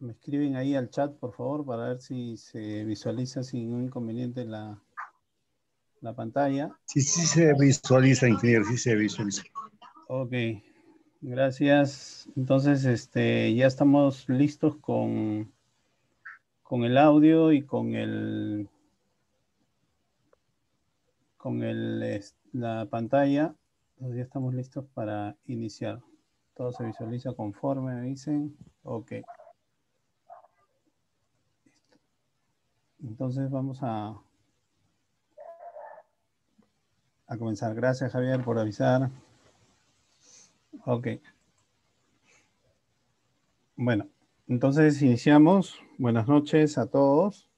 me escriben ahí al chat, por favor, para ver si se visualiza sin un inconveniente la, la pantalla. Sí, sí se visualiza, ingeniero, sí se visualiza. Ok, gracias. Entonces, este, ya estamos listos con, con el audio y con el con la pantalla. ya estamos listos para iniciar. Todo se visualiza conforme, me dicen. Ok. Entonces vamos a, a comenzar. Gracias Javier por avisar. Ok. Bueno, entonces iniciamos. Buenas noches a todos.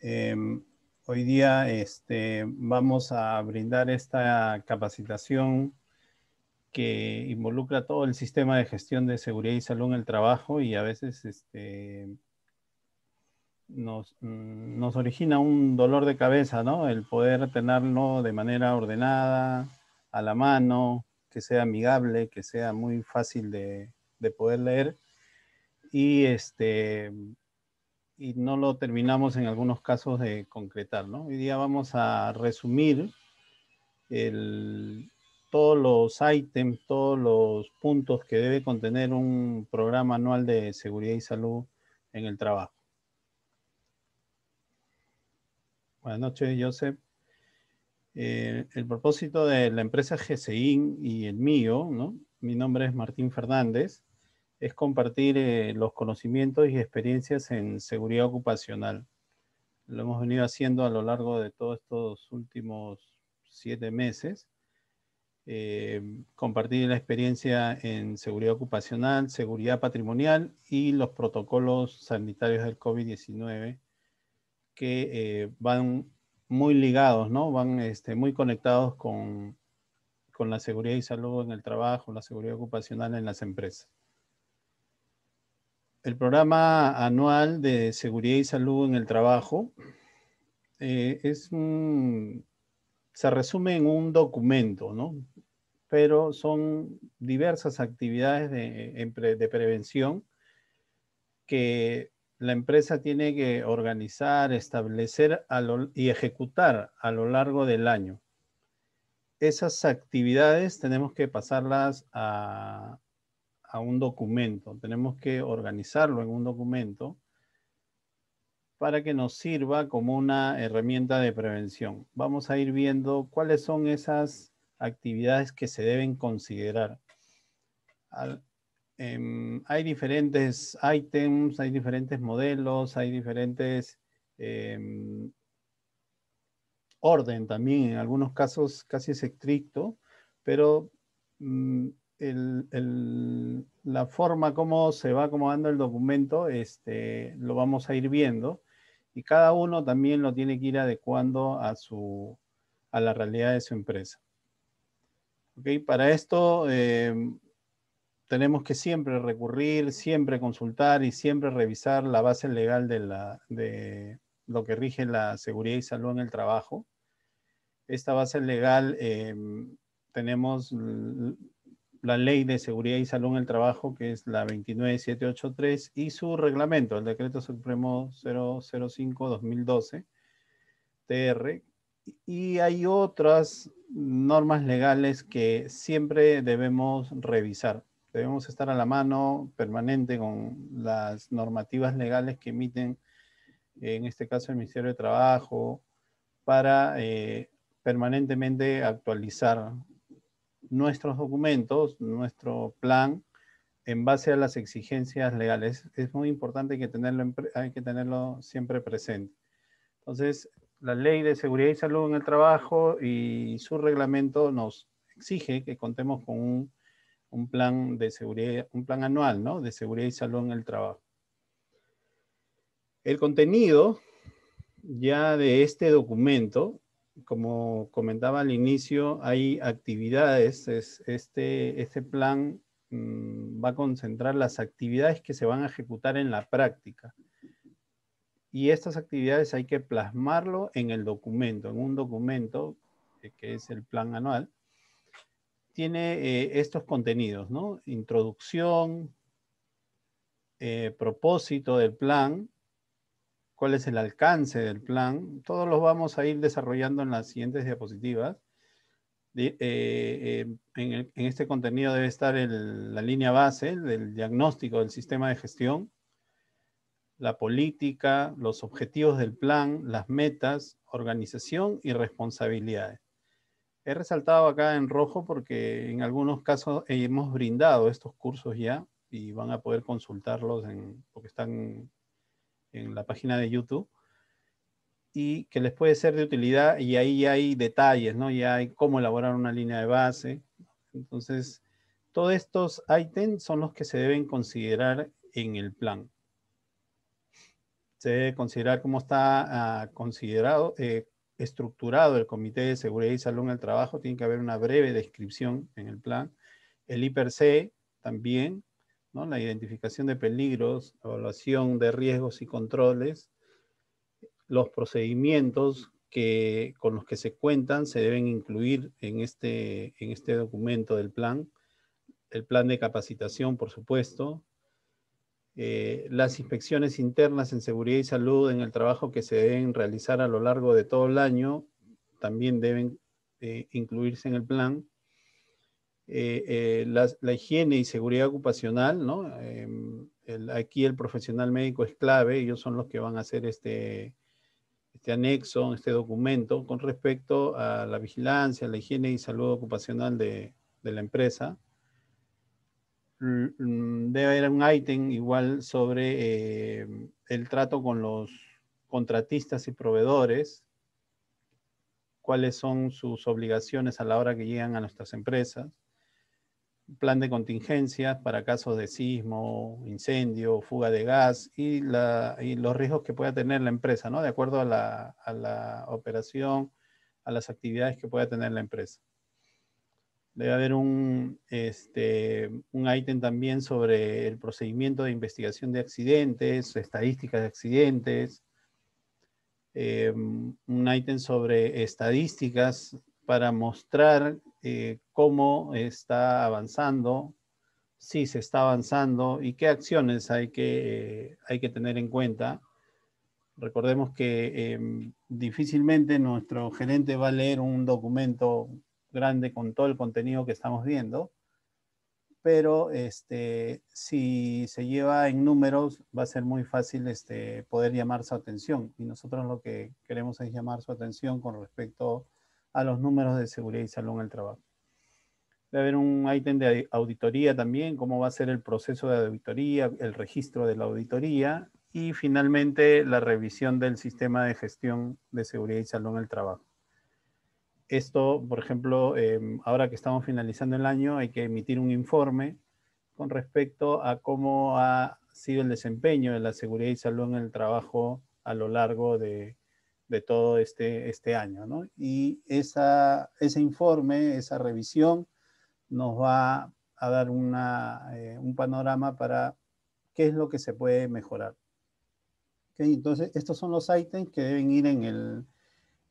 Em, hoy día este, vamos a brindar esta capacitación que involucra todo el sistema de gestión de seguridad y salud en el trabajo y a veces este, nos, origina un dolor de cabeza, ¿no? El poder tenerlo de manera ordenada, a la mano, que sea amigable, que sea muy fácil de, poder leer. Y este y no lo terminamos en algunos casos de concretar, Hoy día vamos a resumir todos los ítems, todos los puntos que debe contener un programa anual de seguridad y salud en el trabajo. Buenas noches, Joseph. Eh, el propósito de la empresa GCIN y el mío, mi nombre es Martín Fernández, es compartir eh, los conocimientos y experiencias en seguridad ocupacional. Lo hemos venido haciendo a lo largo de todos estos últimos siete meses. Eh, compartir la experiencia en seguridad ocupacional, seguridad patrimonial y los protocolos sanitarios del COVID-19 que eh, van muy ligados, ¿no? Van este, muy conectados con, la seguridad y salud en el trabajo, la seguridad ocupacional en las empresas. El programa anual de seguridad y salud en el trabajo eh, es se resume en un documento, ¿no? Pero son diversas actividades de, de prevención que la empresa tiene que organizar, establecer y ejecutar a lo largo del año. Esas actividades tenemos que pasarlas a, un documento, tenemos que organizarlo en un documento para que nos sirva como una herramienta de prevención. Vamos a ir viendo cuáles son esas actividades que se deben considerar. Al, Em, hay diferentes ítems, hay diferentes modelos, hay diferentes em, orden también, en algunos casos casi es estricto, pero mm, la forma como se va acomodando el documento este, lo vamos a ir viendo y cada uno también lo tiene que ir adecuando a, su, a la realidad de su empresa. Okay, para esto eh, tenemos que siempre recurrir, siempre consultar y siempre revisar la base legal de, lo que rige la seguridad y salud en el trabajo. Esta base legal em, tenemos la ley de seguridad y salud en el trabajo, que es la 29783, y su reglamento, el decreto supremo 005-2012, TR. Y hay otras normas legales que siempre debemos revisar debemos estar a la mano permanente con las normativas legales que emiten, en este caso el Ministerio de Trabajo, para eh, permanentemente actualizar nuestros documentos, nuestro plan, en base a las exigencias legales. Es muy importante que tenerlo, hay que tenerlo siempre presente. Entonces, la ley de seguridad y salud en el trabajo y su reglamento nos exige que contemos con un un plan de seguridad, un plan anual, ¿no? De seguridad y salud en el trabajo. El contenido ya de este documento, como comentaba al inicio, hay actividades, es, este, este plan mm, va a concentrar las actividades que se van a ejecutar en la práctica. Y estas actividades hay que plasmarlo en el documento, en un documento eh, que es el plan anual, tiene eh, estos contenidos, ¿no? Introducción, eh, propósito del plan, cuál es el alcance del plan. Todos los vamos a ir desarrollando en las siguientes diapositivas. Eh, en, este contenido debe estar la línea base del diagnóstico del sistema de gestión, la política, los objetivos del plan, las metas, organización y responsabilidades. He resaltado acá en rojo porque en algunos casos hemos brindado estos cursos ya y van a poder consultarlos en, porque están en la página de YouTube y que les puede ser de utilidad y ahí hay detalles, ¿no? Ya hay cómo elaborar una línea de base. Entonces, todos estos ítems son los que se deben considerar en el plan. Se debe considerar cómo está ah, considerado, eh, estructurado el Comité de Seguridad y Salud en el Trabajo, tiene que haber una breve descripción en el plan. El IPRC también, ¿no? la identificación de peligros, evaluación de riesgos y controles, los procedimientos que, con los que se cuentan se deben incluir en este, en este documento del plan. El plan de capacitación, por supuesto, eh, las inspecciones internas en seguridad y salud en el trabajo que se deben realizar a lo largo de todo el año también deben eh, incluirse en el plan. Eh, la, higiene y seguridad ocupacional, ¿no? Em, aquí el profesional médico es clave, ellos son los que van a hacer este, este anexo, este documento con respecto a la vigilancia, la higiene y salud ocupacional de la empresa. Mm, debe haber un ítem igual sobre eh, el trato con los contratistas y proveedores, cuáles son sus obligaciones a la hora que llegan a nuestras empresas, plan de contingencias para casos de sismo, incendio, fuga de gas y, los riesgos que pueda tener la empresa, ¿no? De acuerdo a la operación, a las actividades que pueda tener la empresa. Debe haber un, este, un ítem también sobre el procedimiento de investigación de accidentes, estadísticas de accidentes, em, un ítem sobre estadísticas para mostrar eh, cómo está avanzando, si se está avanzando y qué acciones hay que, eh, hay que tener en cuenta. Recordemos que em, difícilmente nuestro gerente va a leer un documento grande con todo el contenido que estamos viendo, pero este, si se lleva en números va a ser muy fácil este, poder llamar su atención. Y nosotros lo que queremos es llamar su atención con respecto a los números de seguridad y salud en el trabajo. Debe haber un ítem de auditoría también, cómo va a ser el proceso de auditoría, el registro de la auditoría y finalmente la revisión del sistema de gestión de seguridad y salud en el trabajo esto, por ejemplo, em, ahora que estamos finalizando el año, hay que emitir un informe con respecto a cómo ha sido el desempeño de la seguridad y salud en el trabajo a lo largo de, todo este, este año. Y esa, ese informe, esa revisión, nos va a dar eh, un panorama para qué es lo que se puede mejorar. Entonces, estos son los ítems que deben ir en el,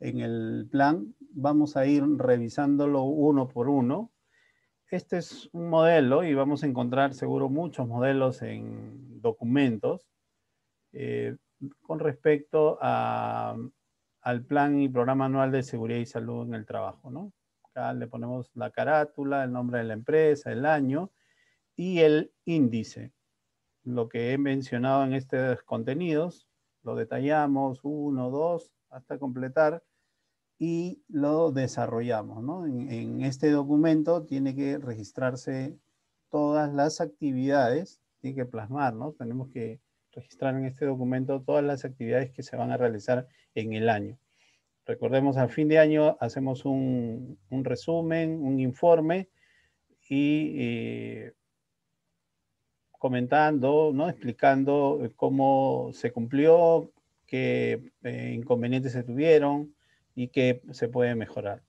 en el plan. Vamos a ir revisándolo uno por uno. Este es un modelo y vamos a encontrar seguro muchos modelos en documentos eh, con respecto al plan y programa anual de seguridad y salud en el trabajo. ¿no? Acá le ponemos la carátula, el nombre de la empresa, el año y el índice. Lo que he mencionado en estos contenidos, lo detallamos, uno, dos, hasta completar y lo desarrollamos. ¿no? En, este documento tiene que registrarse todas las actividades, tiene que plasmar, ¿no? tenemos que registrar en este documento todas las actividades que se van a realizar en el año. Recordemos, al fin de año hacemos un, resumen, un informe y eh, comentando, ¿no? explicando cómo se cumplió, qué eh, inconvenientes se tuvieron, y que se puede mejorar.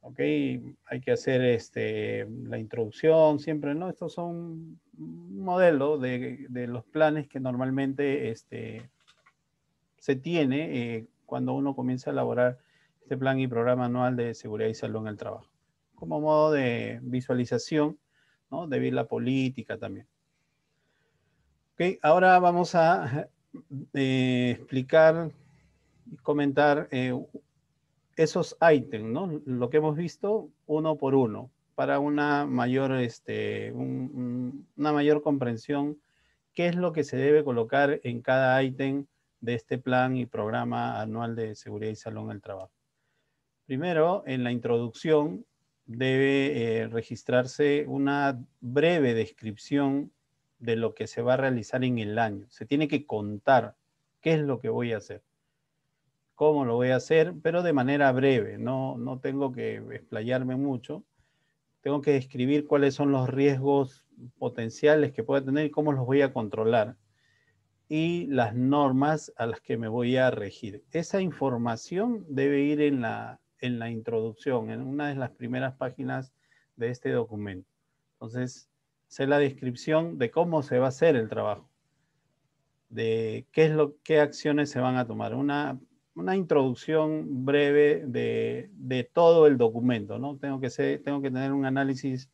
¿Ok? Hay que hacer este, la introducción siempre, ¿no? Estos son un modelo de, de los planes que normalmente este, se tiene eh, cuando uno comienza a elaborar este plan y programa anual de seguridad y salud en el trabajo. Como modo de visualización, ¿no? De ver la política también. Ok, ahora vamos a eh, explicar comentar eh, esos ítems, Lo que hemos visto uno por uno para una mayor, este, una mayor comprensión qué es lo que se debe colocar en cada ítem de este plan y programa anual de seguridad y salón del trabajo. Primero, en la introducción debe eh, registrarse una breve descripción de lo que se va a realizar en el año. Se tiene que contar qué es lo que voy a hacer cómo lo voy a hacer, pero de manera breve, no, no tengo que explayarme mucho. Tengo que describir cuáles son los riesgos potenciales que pueda tener y cómo los voy a controlar y las normas a las que me voy a regir. Esa información debe ir en la, en la introducción, en una de las primeras páginas de este documento. Entonces, sé la descripción de cómo se va a hacer el trabajo, de qué es lo, qué acciones se van a tomar. Una una introducción breve de, todo el documento, ¿no? Tengo que, ser, tengo que tener un análisis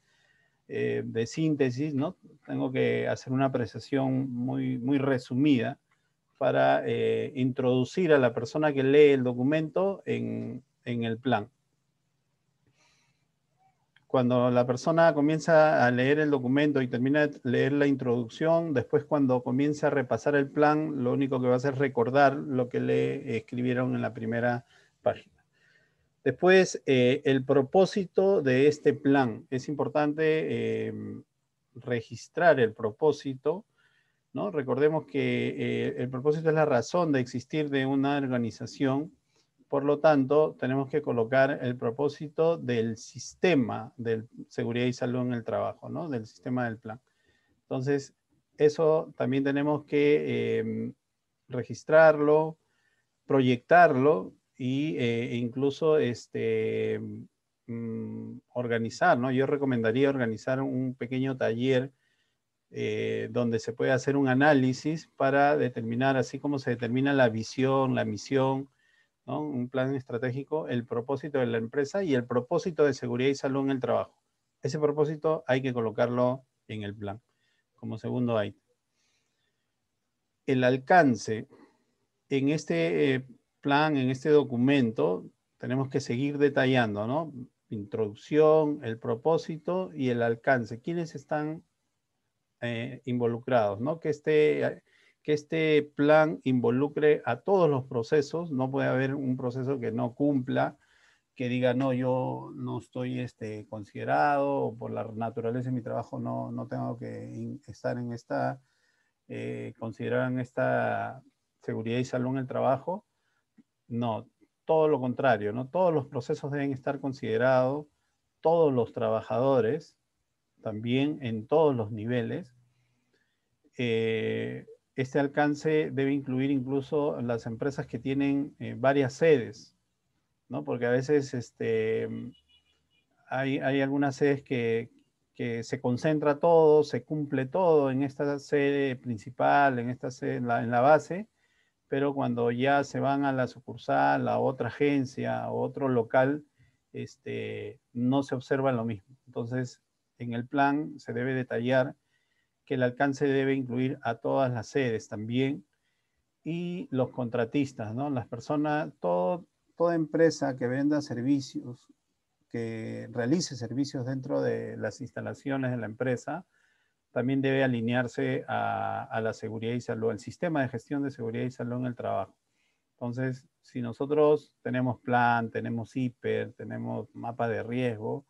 eh, de síntesis, ¿no? Tengo que hacer una apreciación muy, muy resumida para eh, introducir a la persona que lee el documento en, en el plan cuando la persona comienza a leer el documento y termina de leer la introducción, después cuando comienza a repasar el plan, lo único que va a hacer es recordar lo que le escribieron en la primera página. Después, eh, el propósito de este plan. Es importante eh, registrar el propósito. ¿no? Recordemos que eh, el propósito es la razón de existir de una organización por lo tanto, tenemos que colocar el propósito del sistema de seguridad y salud en el trabajo, ¿no? Del sistema del plan. Entonces, eso también tenemos que em, registrarlo, proyectarlo e incluso este, mm, organizar, ¿no? Yo recomendaría organizar un pequeño taller eh, donde se puede hacer un análisis para determinar, así como se determina la visión, la misión, un plan estratégico, el propósito de la empresa y el propósito de seguridad y salud en el trabajo. Ese propósito hay que colocarlo en el plan, como segundo item. El alcance en este eh, plan, en este documento, tenemos que seguir detallando, ¿no? Introducción, el propósito y el alcance. ¿Quiénes están eh, involucrados, ¿no? Que esté que este plan involucre a todos los procesos, no puede haber un proceso que no cumpla, que diga, no, yo no estoy este, considerado, por la naturaleza de mi trabajo no, no tengo que estar en esta, eh, en esta seguridad y salud en el trabajo. No, todo lo contrario, ¿no? Todos los procesos deben estar considerados, todos los trabajadores, también en todos los niveles. Eh, este alcance debe incluir incluso las empresas que tienen eh, varias sedes, ¿no? Porque a veces este, mm, hay, algunas sedes que, se concentra todo, se cumple todo en esta sede principal, en esta en la, base, pero cuando ya se van a la sucursal, a otra agencia, a otro local, este, no se observa lo mismo. Entonces, en el plan se debe detallar que el alcance debe incluir a todas las sedes también y los contratistas, ¿no? Las personas, toda empresa que venda servicios, que realice servicios dentro de las instalaciones de la empresa, también debe alinearse a, la seguridad y salud, al sistema de gestión de seguridad y salud en el trabajo. Entonces, si nosotros tenemos plan, tenemos hiper, tenemos mapa de riesgo,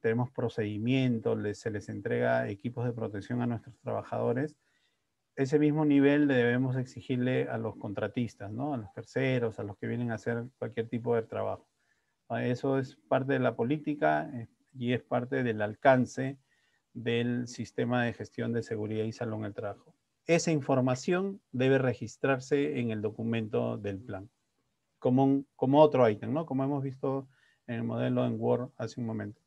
tenemos procedimientos, se les entrega equipos de protección a nuestros trabajadores, ese mismo nivel le debemos exigirle a los contratistas, ¿no? a los terceros, a los que vienen a hacer cualquier tipo de trabajo. Ah, eso es parte de la política eh, y es parte del alcance del sistema de gestión de seguridad y salón el trabajo. Esa información debe registrarse en el documento del plan, como, como otro ítem, ¿no? como hemos visto en el modelo en Word hace un momento.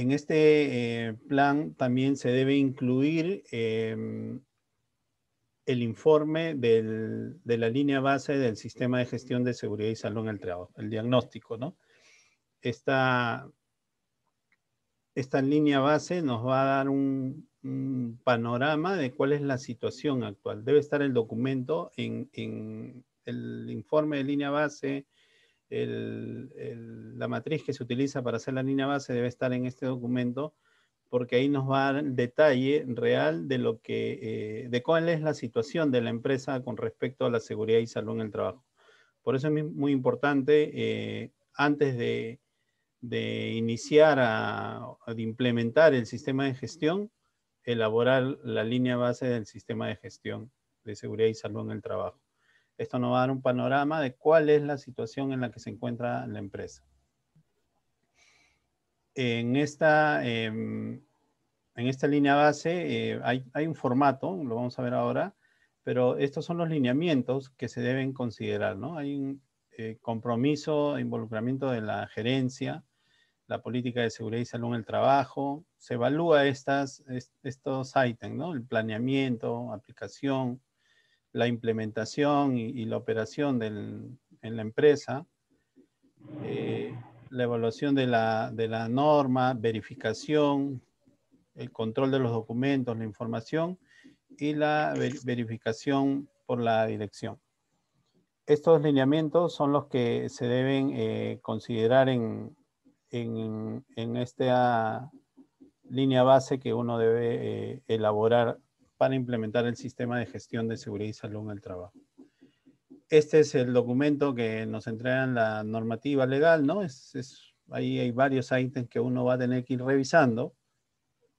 en este eh, plan también se debe incluir em, el informe de la línea base del sistema de gestión de seguridad y salud en el trabajo, el diagnóstico, ¿no? Esta, línea base nos va a dar un, panorama de cuál es la situación actual. Debe estar el documento en el informe de línea base, la matriz que se utiliza para hacer la línea base debe estar en este documento porque ahí nos va a dar detalle real de lo que, eh, de cuál es la situación de la empresa con respecto a la seguridad y salud en el trabajo. Por eso es muy importante, eh, antes de, iniciar a, de implementar el sistema de gestión, elaborar la línea base del sistema de gestión de seguridad y salud en el trabajo. Esto nos va a dar un panorama de cuál es la situación en la que se encuentra la empresa. En esta, em, en esta línea base eh, hay, hay un formato, lo vamos a ver ahora, pero estos son los lineamientos que se deben considerar, ¿no? Hay un eh, compromiso, involucramiento de la gerencia, la política de seguridad y salud en el trabajo, se evalúa estas, estos ítems, ¿no? El planeamiento, aplicación, la implementación y, la operación del, en la empresa, eh, la evaluación de la, norma, verificación, el control de los documentos, la información y la verificación por la dirección. Estos lineamientos son los que se deben eh, considerar en, esta línea base que uno debe eh, elaborar para implementar el sistema de gestión de seguridad y salud en el trabajo. Este es el documento que nos entregan la normativa legal, ¿no? Es, ahí hay varios ítems que uno va a tener que ir revisando,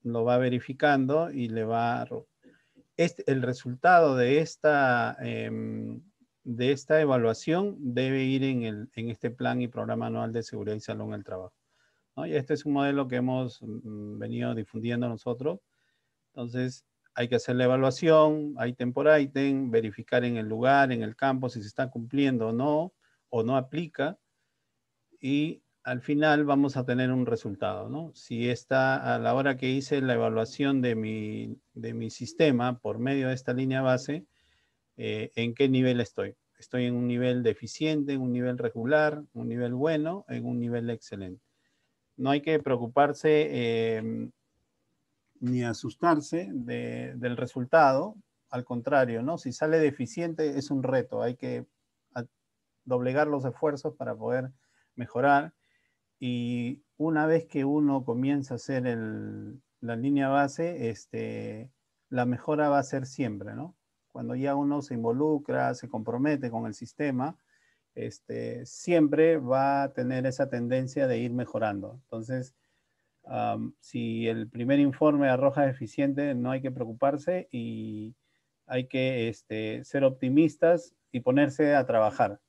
lo va verificando y le va... A, este, el resultado de esta, em, de esta evaluación debe ir en, el, en este plan y programa anual de seguridad y salud en el trabajo. Y este es un modelo que hemos mm, venido difundiendo nosotros. Entonces, hay que hacer la evaluación, item por item, verificar en el lugar, en el campo, si se está cumpliendo o no, o no aplica. Y al final vamos a tener un resultado, ¿no? Si está a la hora que hice la evaluación de mi, de mi sistema por medio de esta línea base, eh, ¿en qué nivel estoy? Estoy en un nivel deficiente, en un nivel regular, un nivel bueno, en un nivel excelente. No hay que preocuparse em, ni asustarse del resultado, al contrario, ¿no? Si sale deficiente es un reto, hay que doblegar los esfuerzos para poder mejorar y una vez que uno comienza a hacer el, la línea base, este, la mejora va a ser siempre, ¿no? Cuando ya uno se involucra, se compromete con el sistema, este, siempre va a tener esa tendencia de ir mejorando. Entonces, si el primer informe arroja deficiente, no hay que preocuparse y hay que este, ser optimistas y ponerse a trabajar.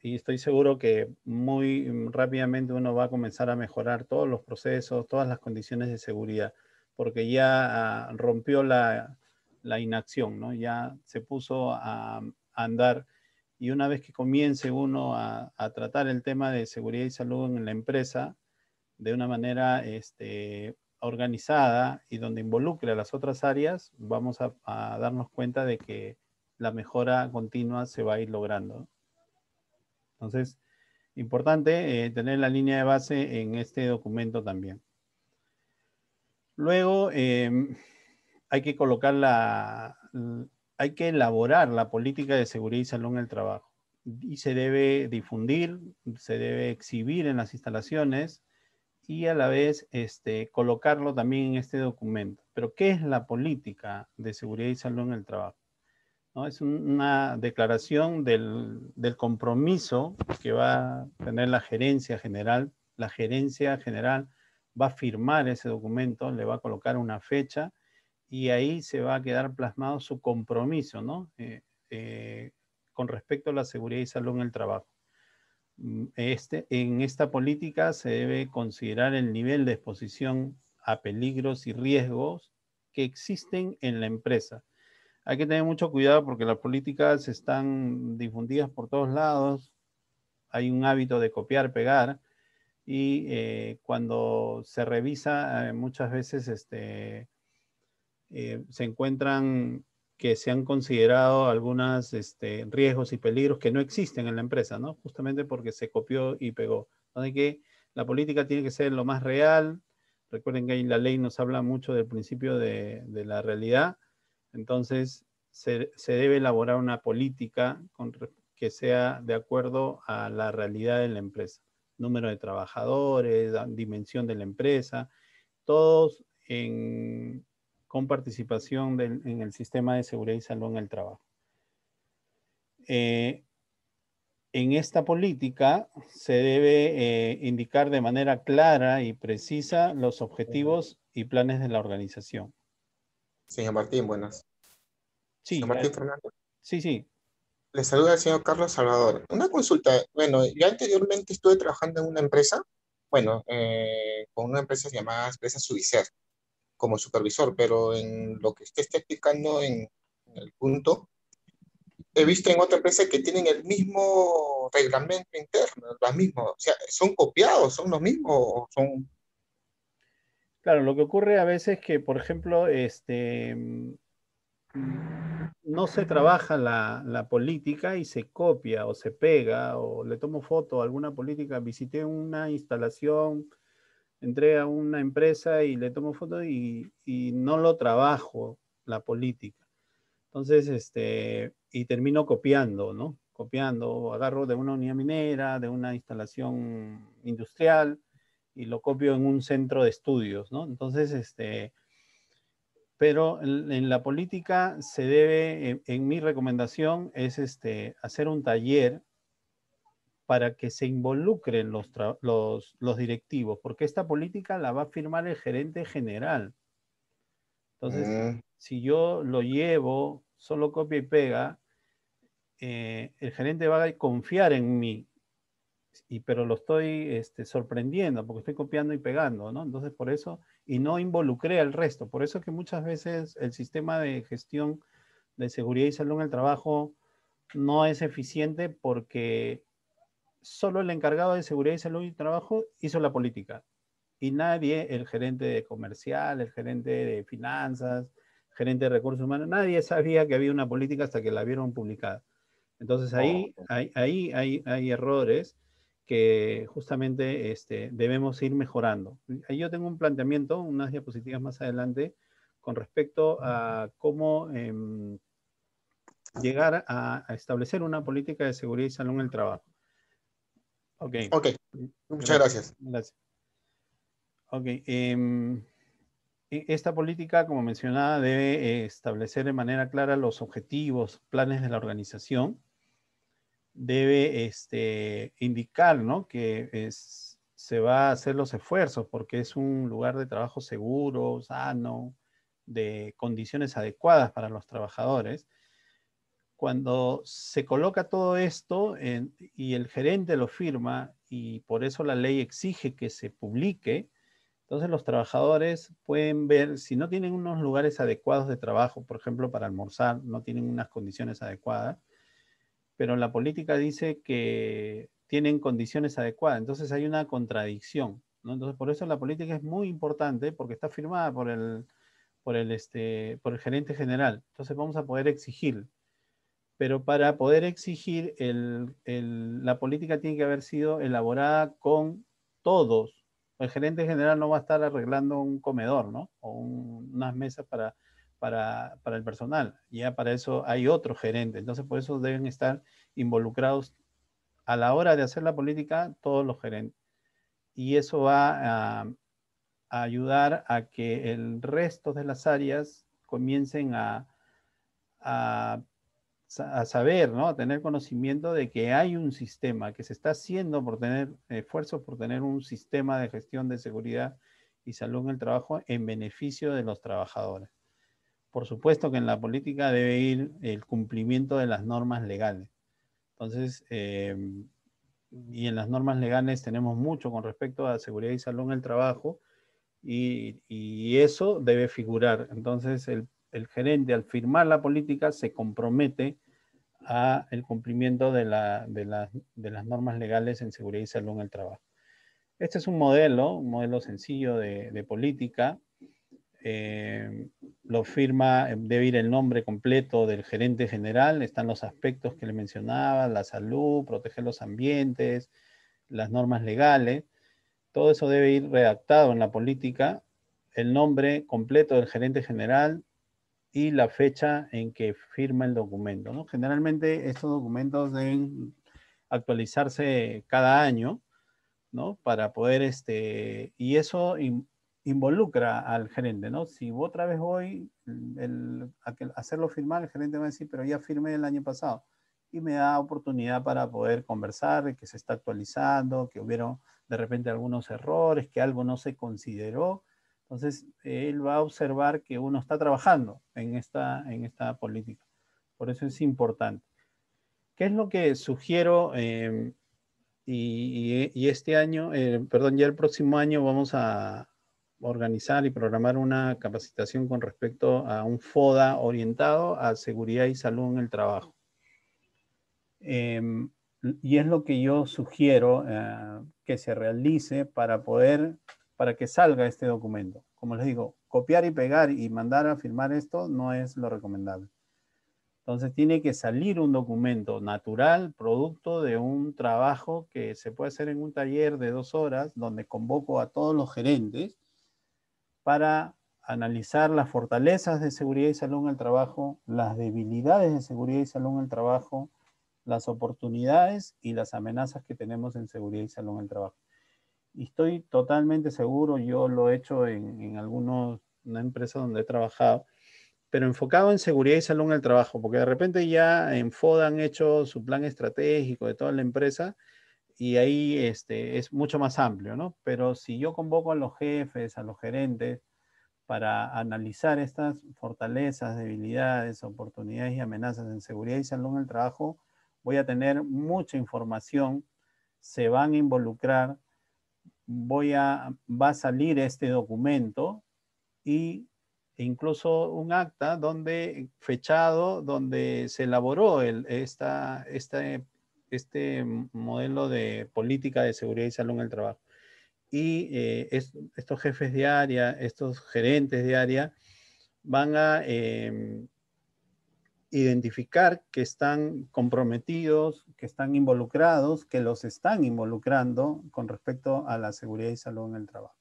Y estoy seguro que muy rápidamente uno va a comenzar a mejorar todos los procesos, todas las condiciones de seguridad, porque ya ah, rompió la, inacción, ya se puso a, andar. Y una vez que comience uno a tratar el tema de seguridad y salud en la empresa, de una manera este, organizada y donde involucre a las otras áreas, vamos a, darnos cuenta de que la mejora continua se va a ir logrando. Entonces, importante eh, tener la línea de base en este documento también. Luego, em, hay que colocar la, hay que elaborar la política de seguridad y salud en el trabajo. Y se debe difundir, se debe exhibir en las instalaciones, y a la vez este, colocarlo también en este documento. Pero, ¿qué es la política de seguridad y salud en el trabajo? ¿No? Es una declaración del, compromiso que va a tener la gerencia general. La gerencia general va a firmar ese documento, le va a colocar una fecha y ahí se va a quedar plasmado su compromiso ¿no? Eh, eh, con respecto a la seguridad y salud en el trabajo. Mm, este, en esta política se debe considerar el nivel de exposición a peligros y riesgos que existen en la empresa. Hay que tener mucho cuidado porque las políticas están difundidas por todos lados. Hay un hábito de copiar, pegar. Y eh, cuando se revisa, eh, muchas veces este, eh, se encuentran que se han considerado algunos este, riesgos y peligros que no existen en la empresa, ¿no? Justamente porque se copió y pegó. Entonces, que la política tiene que ser lo más real. Recuerden que ahí la ley nos habla mucho del principio de, la realidad. Entonces, se, debe elaborar una política que sea de acuerdo a la realidad de la empresa. Número de trabajadores, dimensión de la empresa, todos en, con participación en el sistema de seguridad y salud en el trabajo. Eh, en esta política se debe eh, indicar de manera clara y precisa los objetivos y planes de la organización. Señor Martín, buenas. Sí, señor Martín Fernández. Sí, sí. Le saluda el señor Carlos Salvador. Una consulta. Bueno, yo anteriormente estuve trabajando en una empresa, bueno, eh, con una empresa llamada Empresa Suicer como supervisor, pero en lo que usted está explicando en, el punto, he visto en otra empresa que tienen el mismo reglamento interno, o sea, son copiados, son los mismos, son... Claro, lo que ocurre a veces es que, por ejemplo, este, mm, no se trabaja la, la, política y se copia o se pega o le tomo foto a alguna política. Visité una instalación entré a una empresa y le tomo fotos y, no lo trabajo, la política. Entonces, este, y termino copiando, ¿no? Copiando, agarro de una unidad minera, de una instalación industrial y lo copio en un centro de estudios, ¿no? Entonces, este, pero en, la política se debe, en, en mi recomendación, es este, hacer un taller para que se involucren los, los, directivos, porque esta política la va a firmar el gerente general. Entonces, ah. si yo lo llevo, solo copia y pega, eh, el gerente va a confiar en mí, y, pero lo estoy este, sorprendiendo porque estoy copiando y pegando, ¿no? Entonces, por eso, y no involucré al resto. Por eso que muchas veces el sistema de gestión de seguridad y salud en el trabajo no es eficiente porque solo el encargado de seguridad y salud y trabajo hizo la política. Y nadie, el gerente de comercial, el gerente de finanzas, gerente de recursos humanos, nadie sabía que había una política hasta que la vieron publicada. Entonces oh, ahí, hay, errores que justamente este, debemos ir mejorando. Ahí yo tengo un planteamiento, unas diapositivas más adelante, con respecto a cómo em, llegar a, establecer una política de seguridad y salud en el trabajo. Ok. muchas gracias. Gracias. Ok. Em, e, esta política, como mencionaba, debe eh, establecer de manera clara los objetivos, planes de la organización. Debe este, indicar ¿no? que se va a hacer los esfuerzos porque es un lugar de trabajo seguro, sano, de condiciones adecuadas para los trabajadores cuando se coloca todo esto y el gerente lo firma y por eso la ley exige que se publique, entonces los trabajadores pueden ver si no tienen unos lugares adecuados de trabajo, por ejemplo, para almorzar, no tienen unas condiciones adecuadas, pero la política dice que tienen condiciones adecuadas, entonces hay una contradicción. Entonces por eso la política es muy importante porque está firmada por el, por el, este, por el gerente general. Entonces vamos a poder exigir pero para poder exigir el, la política tiene que haber sido elaborada con todos. El gerente general no va a estar arreglando un comedor, ¿no? O unas mesas para, para, el personal. Ya para eso hay otro gerente. Entonces, por eso deben estar involucrados a la hora de hacer la política todos los gerentes. Y eso va a, ayudar a que el resto de las áreas comiencen a, a a saber, ¿no? A tener conocimiento de que hay un sistema, que se está haciendo por tener esfuerzos por tener un sistema de gestión de seguridad y salud en el trabajo en beneficio de los trabajadores. Por supuesto que en la política debe ir el cumplimiento de las normas legales. Entonces, eh, y en las normas legales tenemos mucho con respecto a seguridad y salud en el trabajo, y eso debe figurar. Entonces, el el gerente al firmar la política se compromete a el cumplimiento de, de, las normas legales en seguridad y salud en el trabajo. Este es un modelo, un modelo sencillo de, política. Eh, lo firma, debe ir el nombre completo del gerente general, están los aspectos que le mencionaba, la salud, proteger los ambientes, las normas legales. Todo eso debe ir redactado en la política. El nombre completo del gerente general, y la fecha en que firma el documento. ¿no? Generalmente estos documentos deben actualizarse cada año, ¿no? Para poder, este, y eso involucra al gerente, ¿no? Si otra vez voy, el, hacerlo firmar, el gerente va a decir, pero ya firmé el año pasado. Y me da oportunidad para poder conversar, que se está actualizando, que hubieron de repente algunos errores, que algo no se consideró entonces, él va a observar que uno está trabajando en esta, en esta política. Por eso es importante. ¿Qué es lo que sugiero? Eh, y, este año, eh, perdón, ya el próximo año vamos a organizar y programar una capacitación con respecto a un FODA orientado a seguridad y salud en el trabajo. Eh, y es lo que yo sugiero que se realice para poder para que salga este documento. Como les digo, copiar y pegar y mandar a firmar esto no es lo recomendable. Entonces tiene que salir un documento natural, producto de un trabajo que se puede hacer en un taller de dos horas, donde convoco a todos los gerentes para analizar las fortalezas de seguridad y salud en el trabajo, las debilidades de seguridad y salud en el trabajo, las oportunidades y las amenazas que tenemos en seguridad y salud en el trabajo. Y estoy totalmente seguro, yo lo he hecho en, en algunos, una empresa donde he trabajado, pero enfocado en seguridad y salud en el trabajo, porque de repente ya en FODA han hecho su plan estratégico de toda la empresa y ahí este, es mucho más amplio, ¿no? Pero si yo convoco a los jefes, a los gerentes, para analizar estas fortalezas, debilidades, oportunidades y amenazas en seguridad y salud en el trabajo, voy a tener mucha información, se van a involucrar, voy a, va a salir este documento y e incluso un acta donde fechado, donde se elaboró el, esta, este, este modelo de política de seguridad y salud en el trabajo. Y eh, estos jefes de área, estos gerentes de área, van a eh, identificar que están comprometidos, que están involucrados, que los están involucrando con respecto a la seguridad y salud en el trabajo.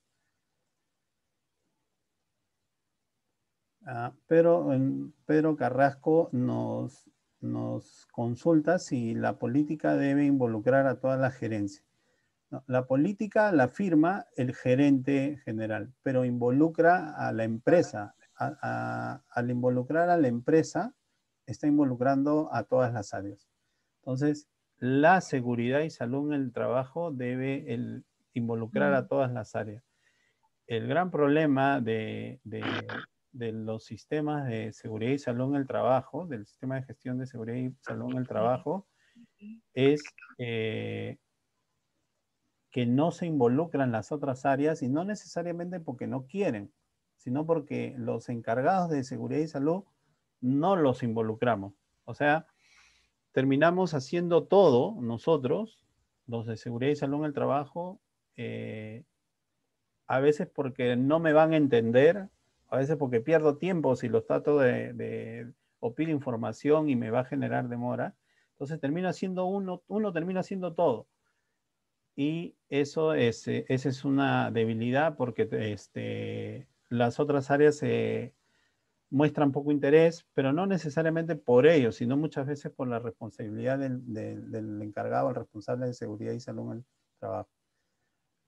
Ah, pero Pedro Carrasco nos, consulta si la política debe involucrar a toda la gerencia. la política la firma el gerente general, pero involucra a la empresa. al involucrar a la empresa, está involucrando a todas las áreas. Entonces, la seguridad y salud en el trabajo debe involucrar a mm. todas las áreas. El gran problema de, los sistemas de seguridad y salud en el trabajo, del sistema de gestión de seguridad y salud en el trabajo, es eh, que no se involucran las otras áreas y no necesariamente porque no quieren, sino porque los encargados de seguridad y salud no los involucramos. O sea, terminamos haciendo todo nosotros, los de seguridad y salud en el trabajo, eh, a veces porque no me van a entender, a veces porque pierdo tiempo si los trato de, de o pido información y me va a generar demora. Entonces termino haciendo uno, uno termina haciendo todo. Y eso es, eh, esa es una debilidad porque este, las otras áreas se, eh, muestran poco interés, pero no necesariamente por ello, sino muchas veces por la responsabilidad del, encargado, el responsable de seguridad y salud en el trabajo.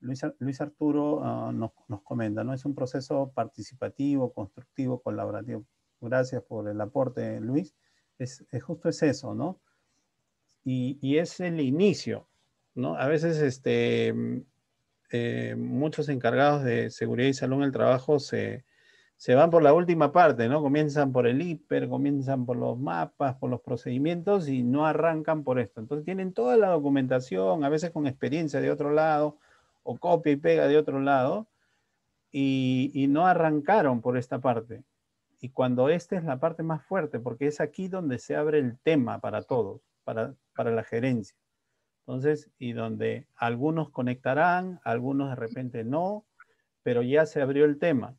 Luis, Arturo ah, nos, comenta, ¿no? Es un proceso participativo, constructivo, colaborativo. Gracias por el aporte, Luis. Es, justo es eso, ¿no? Y, es el inicio, ¿no? A veces este, mm, eh, muchos encargados de seguridad y salud en el trabajo se, se van por la última parte, ¿no? Comienzan por el hiper, comienzan por los mapas, por los procedimientos y no arrancan por esto. Entonces tienen toda la documentación, a veces con experiencia de otro lado o copia y pega de otro lado y, no arrancaron por esta parte. Y cuando esta es la parte más fuerte, porque es aquí donde se abre el tema para todos, para, para la gerencia. Entonces, y donde algunos conectarán, algunos de repente no, pero ya se abrió el tema.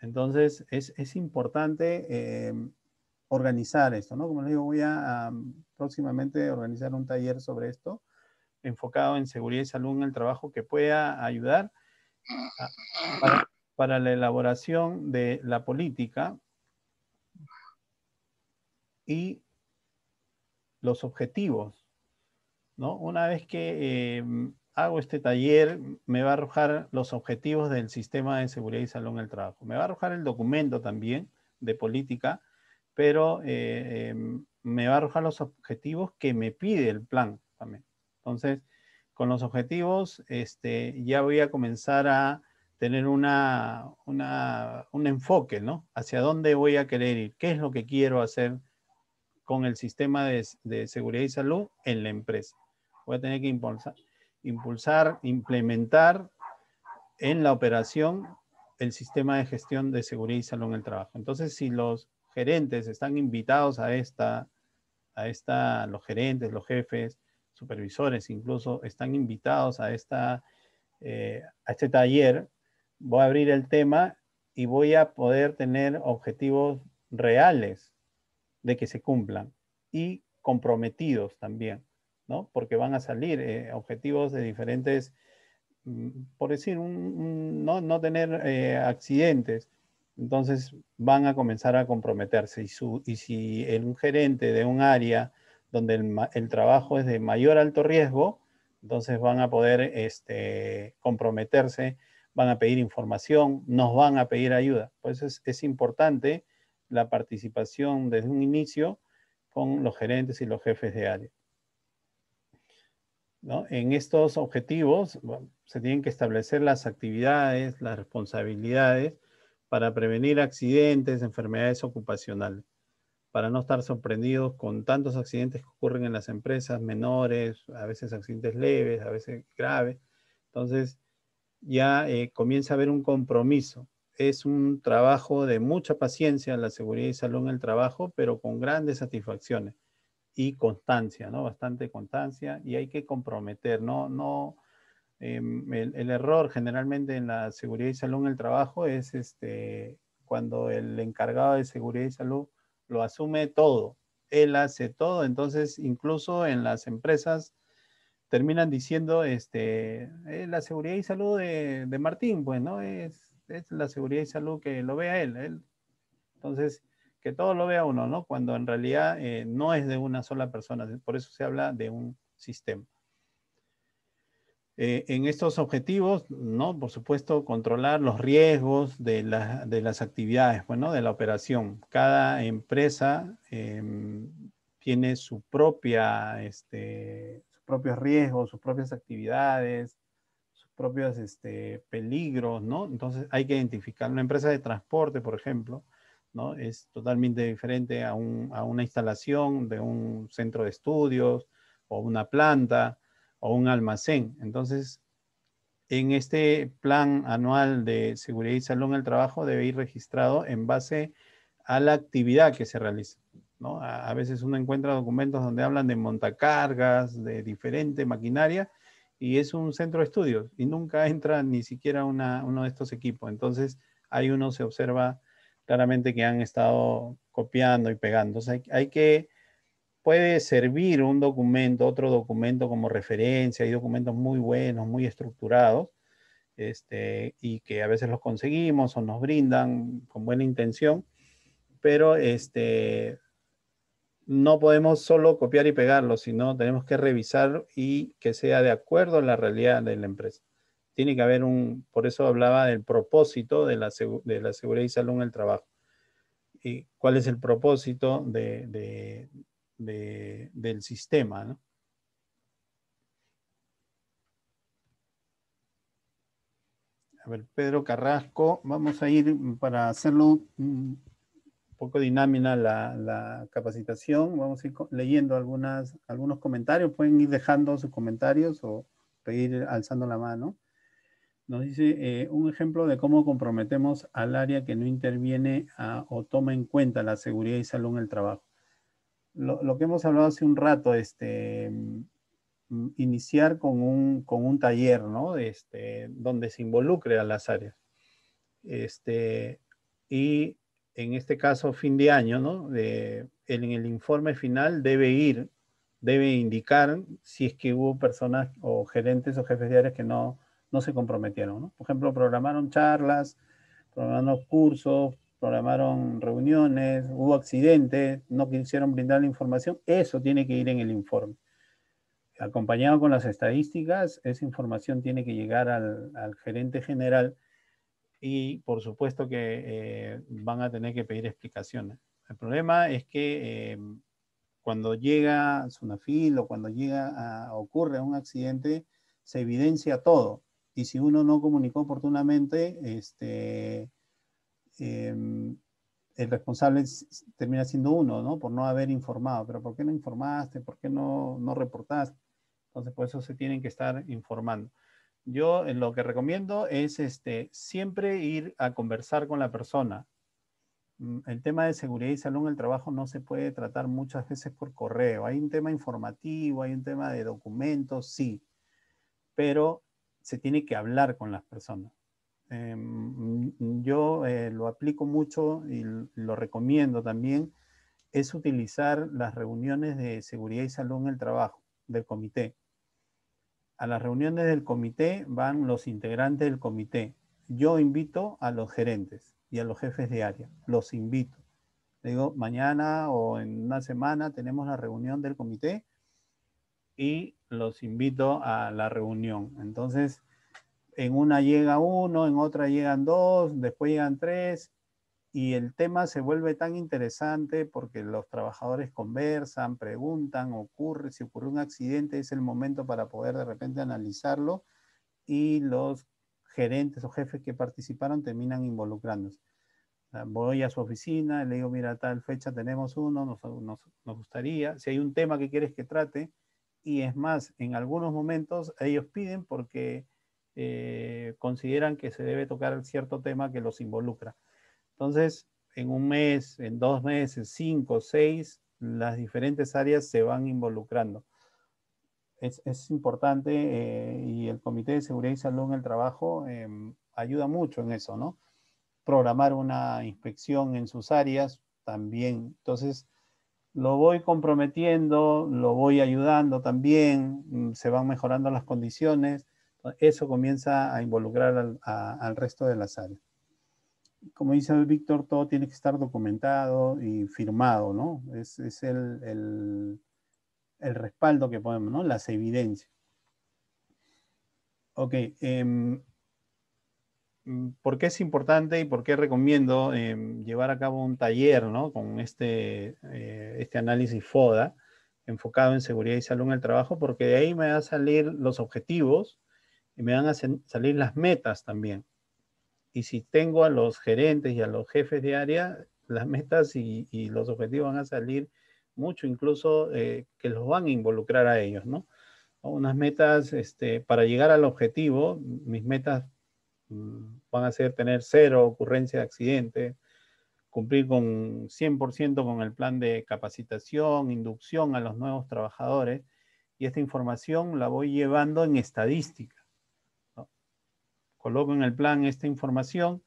Entonces, es, importante em, organizar esto, ¿no? Como les digo, voy a próximamente organizar un taller sobre esto, enfocado en seguridad y salud en el trabajo, que pueda ayudar para, la elaboración de la política y los objetivos, ¿no? Una vez que em, hago este taller, me va a arrojar los objetivos del sistema de seguridad y salud en el trabajo. Me va a arrojar el documento también de política, pero eh, em, me va a arrojar los objetivos que me pide el plan también. Entonces, con los objetivos, este, ya voy a comenzar a tener una, un enfoque, ¿no? Hacia dónde voy a querer ir, qué es lo que quiero hacer con el sistema de seguridad y salud en la empresa. Voy a tener que impulsar, impulsar, implementar en la operación el sistema de gestión de seguridad y salud en el trabajo. Entonces, si los gerentes están invitados a esta, a esta, los gerentes, los jefes, supervisores incluso, están invitados a, esta, eh, a este taller, voy a abrir el tema y voy a poder tener objetivos reales de que se cumplan y comprometidos también. Porque van a salir eh, objetivos de diferentes, mm, por decir, no, tener eh, accidentes. Entonces van a comenzar a comprometerse. Y, si el, un gerente de un área donde el, trabajo es de mayor alto riesgo, entonces van a poder este, comprometerse, van a pedir información, nos van a pedir ayuda. Pues es importante la participación desde un inicio con los gerentes y los jefes de área. En estos objetivos se tienen que establecer las actividades, las responsabilidades para prevenir accidentes, enfermedades ocupacionales, para no estar sorprendidos con tantos accidentes que ocurren en las empresas, menores, a veces accidentes leves, a veces graves. Entonces, ya eh, comienza a haber un compromiso. Es un trabajo de mucha paciencia, la seguridad y salud en el trabajo, pero con grandes satisfacciones y constancia, ¿no? Bastante constancia y hay que comprometer, no, no, em, el, error generalmente en la seguridad y salud en el trabajo es este, cuando el encargado de seguridad y salud lo asume todo, él hace todo, entonces incluso en las empresas terminan diciendo, este, eh, la seguridad y salud de, Martín, pues, ¿no? Es, es, la seguridad y salud que lo vea él, él. Entonces, que todo lo vea uno, ¿no? Cuando en realidad eh, no es de una sola persona, por eso se habla de un sistema. Eh, en estos objetivos, ¿no? Por supuesto, controlar los riesgos de, las actividades, bueno, pues, de la operación. Cada empresa em, tiene su propia, este, sus propios riesgos, sus propias actividades, sus propios este, peligros, ¿no? Entonces hay que identificar una empresa de transporte, por ejemplo, es totalmente diferente a, una instalación de un centro de estudios o una planta o un almacén. Entonces, en este plan anual de seguridad y salud en el trabajo debe ir registrado en base a la actividad que se realiza. A, veces uno encuentra documentos donde hablan de montacargas, de diferente maquinaria, y es un centro de estudios y nunca entra ni siquiera uno de estos equipos. Entonces, ahí uno se observa claramente que han estado copiando y pegando. hay, que, puede servir un documento, otro documento como referencia, hay documentos muy buenos, muy estructurados, este, y que a veces los conseguimos o nos brindan con buena intención, pero este, no podemos solo copiar y pegarlo, sino tenemos que revisar y que sea de acuerdo a la realidad de la empresa tiene que haber un, por eso hablaba del propósito de la, de la seguridad y salud en el trabajo. ¿Y ¿Cuál es el propósito del sistema? ¿no? A ver, Pedro Carrasco, vamos a ir para hacerlo mm, un poco dinámica la, capacitación. Vamos a ir leyendo algunas, algunos comentarios. Pueden ir dejando sus comentarios o ir alzando la mano. Nos dice eh, un ejemplo de cómo comprometemos al área que no interviene ah, o toma en cuenta la seguridad y salud en el trabajo. Lo, lo que hemos hablado hace un rato, este, mm, mm, iniciar con un, con un taller, ¿no? Este, donde se involucre a las áreas. Este, y en este caso, fin de año, ¿no? De, en el informe final debe ir, debe indicar si es que hubo personas o gerentes o jefes de áreas que no no se comprometieron. Por ejemplo, programaron charlas, programaron cursos, programaron reuniones, hubo accidentes, no quisieron brindar la información. Eso tiene que ir en el informe. Acompañado con las estadísticas, esa información tiene que llegar al, gerente general y por supuesto que eh, van a tener que pedir explicaciones. El problema es que eh, cuando llega Sunafil o cuando llega ocurre un accidente, se evidencia todo y si uno no comunicó oportunamente, este, em, el responsable termina siendo uno, ¿no? Por no haber informado. Pero ¿por qué no informaste? ¿Por qué no, no reportaste? Entonces, por eso se tienen que estar informando. Yo en eh, lo que recomiendo es este, siempre ir a conversar con la persona. Mm, el tema de seguridad y salud en el trabajo no se puede tratar muchas veces por correo. Hay un tema informativo, hay un tema de documentos, sí. Pero se tiene que hablar con las personas. Em, mm, yo eh, lo aplico mucho y lo recomiendo también, es utilizar las reuniones de seguridad y salud en el trabajo del comité. A las reuniones del comité van los integrantes del comité. Yo invito a los gerentes y a los jefes de área, los invito. digo, mañana o en una semana tenemos la reunión del comité y los invito a la reunión. Entonces, en una llega uno, en otra llegan dos, después llegan tres, y el tema se vuelve tan interesante porque los trabajadores conversan, preguntan, ocurre, si ocurre un accidente es el momento para poder de repente analizarlo y los gerentes o jefes que participaron terminan involucrándose. Voy a su oficina, le digo, mira, tal fecha tenemos uno, nos, nos, nos gustaría, si hay un tema que quieres que trate, y es más, en algunos momentos ellos piden porque eh, consideran que se debe tocar el cierto tema que los involucra. Entonces, en un mes, en dos meses, cinco, seis, las diferentes áreas se van involucrando. Es, importante eh, y el Comité de Seguridad y Salud en el Trabajo em, ayuda mucho en eso, ¿no? Programar una inspección en sus áreas también. Entonces, lo voy comprometiendo, lo voy ayudando también, mm, se van mejorando las condiciones, eso comienza a involucrar al, resto de las áreas. Como dice Víctor, todo tiene que estar documentado y firmado, ¿no? Es, el, respaldo que podemos, ¿no? Las evidencias. Ok, em, Mm, por qué es importante y por qué recomiendo em, llevar a cabo un taller con este, eh, este análisis FODA enfocado en seguridad y salud en el trabajo, porque de ahí me van a salir los objetivos y me van a salir las metas también. Y si tengo a los gerentes y a los jefes de área, las metas y, los objetivos van a salir mucho, incluso eh, que los van a involucrar a ellos, ¿no? Unas metas este, para llegar al objetivo, mis metas Mm, van a ser tener cero ocurrencia de accidente, cumplir con 100% con el plan de capacitación, inducción a los nuevos trabajadores, y esta información la voy llevando en estadística. Coloco en el plan esta información,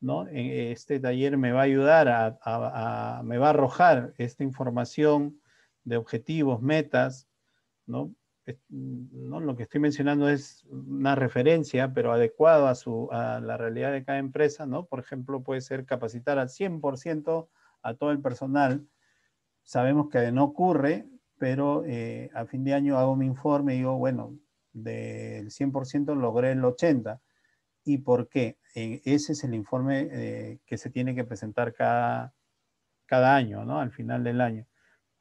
¿no? Eh, este taller me va a ayudar, a, me va a arrojar esta información de objetivos, metas, ¿no? ¿no? lo que estoy mencionando es una referencia, pero adecuado a, a la realidad de cada empresa, ¿no? Por ejemplo, puede ser capacitar al 100% a todo el personal. Sabemos que no ocurre, pero eh, a fin de año hago mi informe y digo, bueno, del 100% logré el 80%. ¿Y por qué? E, ese es el informe eh, que se tiene que presentar cada, cada año, ¿no? Al final del año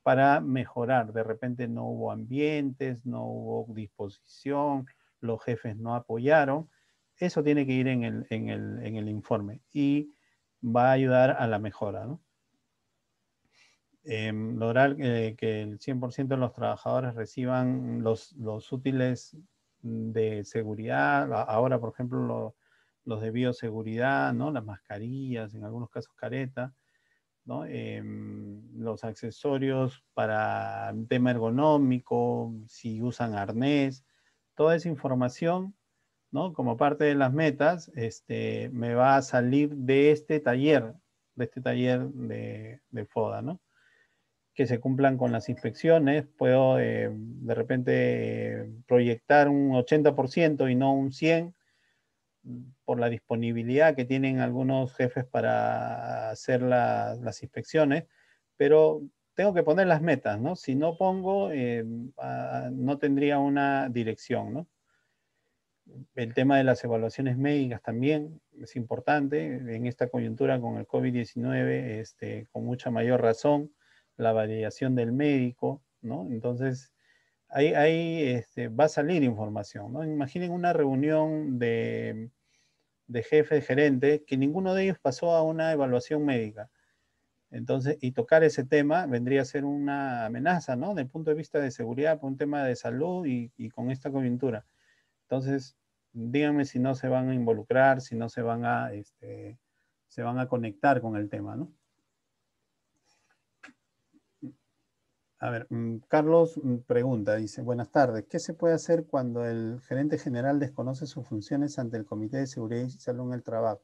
para mejorar. De repente no hubo ambientes, no hubo disposición, los jefes no apoyaron. Eso tiene que ir en el, informe y va a ayudar a la mejora. Em, lograr eh, que el 100% de los trabajadores reciban los, útiles de seguridad. Ahora, por ejemplo, los de bioseguridad, ¿no? las mascarillas, en algunos casos caretas. Em, los accesorios para tema ergonómico, si usan arnés, toda esa información, ¿no? Como parte de las metas, este, me va a salir de este taller, de este taller de, FODA, ¿no? Que se cumplan con las inspecciones, puedo em, de repente eh, proyectar un 80% y no un 100%, por la disponibilidad que tienen algunos jefes para hacer las inspecciones, pero tengo que poner las metas, ¿no? Si no pongo, eh, no tendría una dirección, ¿no? El tema de las evaluaciones médicas también es importante en esta coyuntura con el COVID-19, este, con mucha mayor razón, la validación del médico, ¿no? Entonces, ahí, este, va a salir información. Imaginen una reunión de, de jefes, gerentes, que ninguno de ellos pasó a una evaluación médica. Entonces, y tocar ese tema vendría a ser una amenaza, ¿no? Desde punto de vista de seguridad, por un tema de salud y, con esta coyuntura. Entonces, díganme si no se van a involucrar, si no se van a, este, se van a conectar con el tema, ¿no? A ver, mm, Carlos mm, pregunta, dice, buenas tardes, ¿qué se puede hacer cuando el gerente general desconoce sus funciones ante el Comité de Seguridad y Salud en el Trabajo?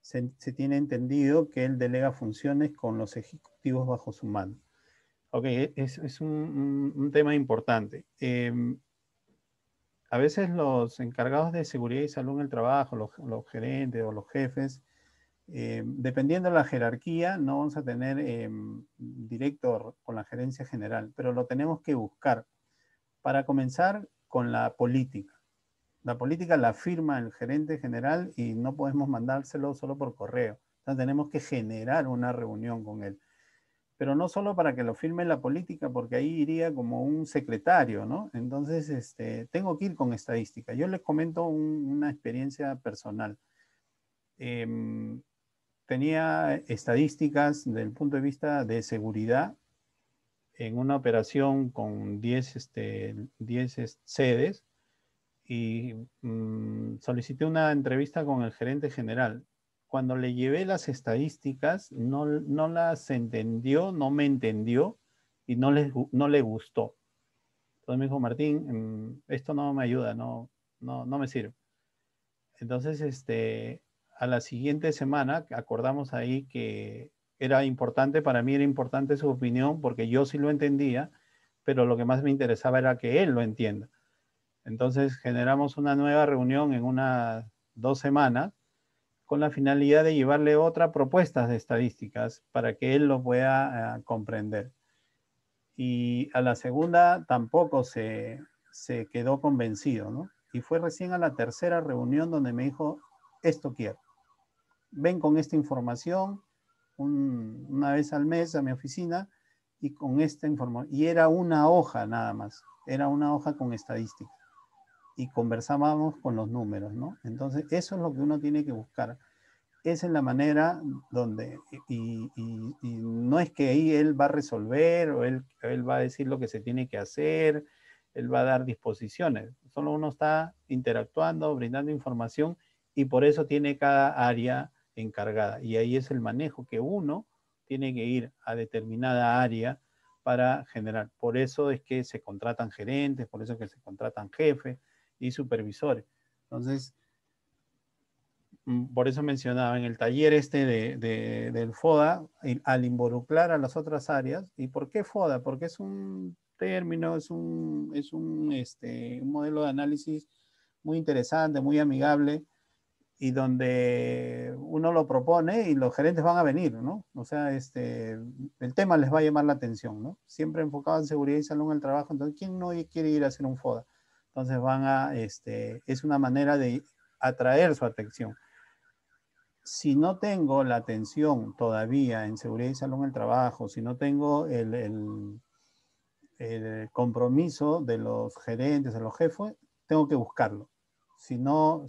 Se, tiene entendido que él delega funciones con los ejecutivos bajo su mano. Ok, e, es, un, tema importante. Em, a veces los encargados de seguridad y salud en el trabajo, los, gerentes o los jefes, em, dependiendo de la jerarquía, no vamos a tener em, director, con la gerencia general, pero lo tenemos que buscar. Para comenzar con la política. La política la firma el gerente general y no podemos mandárselo solo por correo. tenemos que generar una reunión con él. Pero no solo para que lo firme la política, porque ahí iría como un secretario, ¿no? Entonces, este, tengo que ir con estadística. Yo les comento una experiencia personal. Em, tenía estadísticas desde el punto de vista de seguridad en una operación con 10 este, sedes y mm, solicité una entrevista con el gerente general. Cuando le llevé las estadísticas, no, no las entendió, no me entendió y no le, no le gustó. Entonces me dijo, Martín, mm, esto no me ayuda, no, no, no me sirve. Entonces, este, a la siguiente semana acordamos ahí que era importante, para mí era importante su opinión porque yo sí lo entendía, pero lo que más me interesaba era que él lo entienda. Entonces generamos una nueva reunión en unas dos semanas con la finalidad de llevarle otra propuesta de estadísticas para que él lo pueda eh, comprender. Y a la segunda tampoco se, se quedó convencido, ¿no? Y fue recién a la tercera reunión donde me dijo, esto quiero ven con esta información una vez al mes a mi oficina y con esta información. Y era una hoja nada más, era una hoja con estadísticas Y conversábamos con los números, ¿no? Entonces, eso es lo que uno tiene que buscar. Esa es la manera donde, y, no es que ahí él va a resolver o él, él va a decir lo que se tiene que hacer, él va a dar disposiciones. Solo uno está interactuando, brindando información y por eso tiene cada área encargada. Y ahí es el manejo que uno tiene que ir a determinada área para generar. Por eso es que se contratan gerentes, por eso es que se contratan jefes y supervisores. Entonces, mm, por eso mencionaba en el taller este de, del FODA, al involucrar a las otras áreas, ¿y por qué FODA? Porque es un término, es un, es un, este, un modelo de análisis muy interesante, muy amigable y donde uno lo propone y los gerentes van a venir, ¿no? O sea, este, el tema les va a llamar la atención, ¿no? Siempre enfocado en seguridad y salud en el trabajo, entonces, ¿quién no quiere ir a hacer un FODA? Entonces van a, este, es una manera de atraer su atención. Si no tengo la atención todavía en seguridad y salud en el trabajo, si no tengo el compromiso de los gerentes, de los jefes, tengo que buscarlo si no,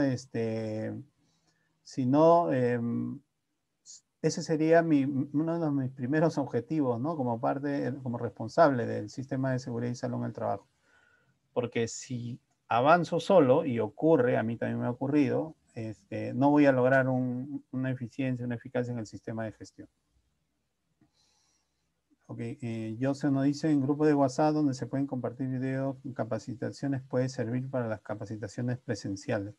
este, si em, ese sería uno de mis primeros objetivos, ¿no? Como parte, como responsable del sistema de seguridad y salud en el trabajo. Porque si avanzo solo, y ocurre, a mí también me ha ocurrido, este, no voy a lograr una eficiencia, una eficacia en el sistema de gestión. Ok, eh, se nos dice, en grupo de WhatsApp donde se pueden compartir videos, capacitaciones, puede servir para las capacitaciones presenciales.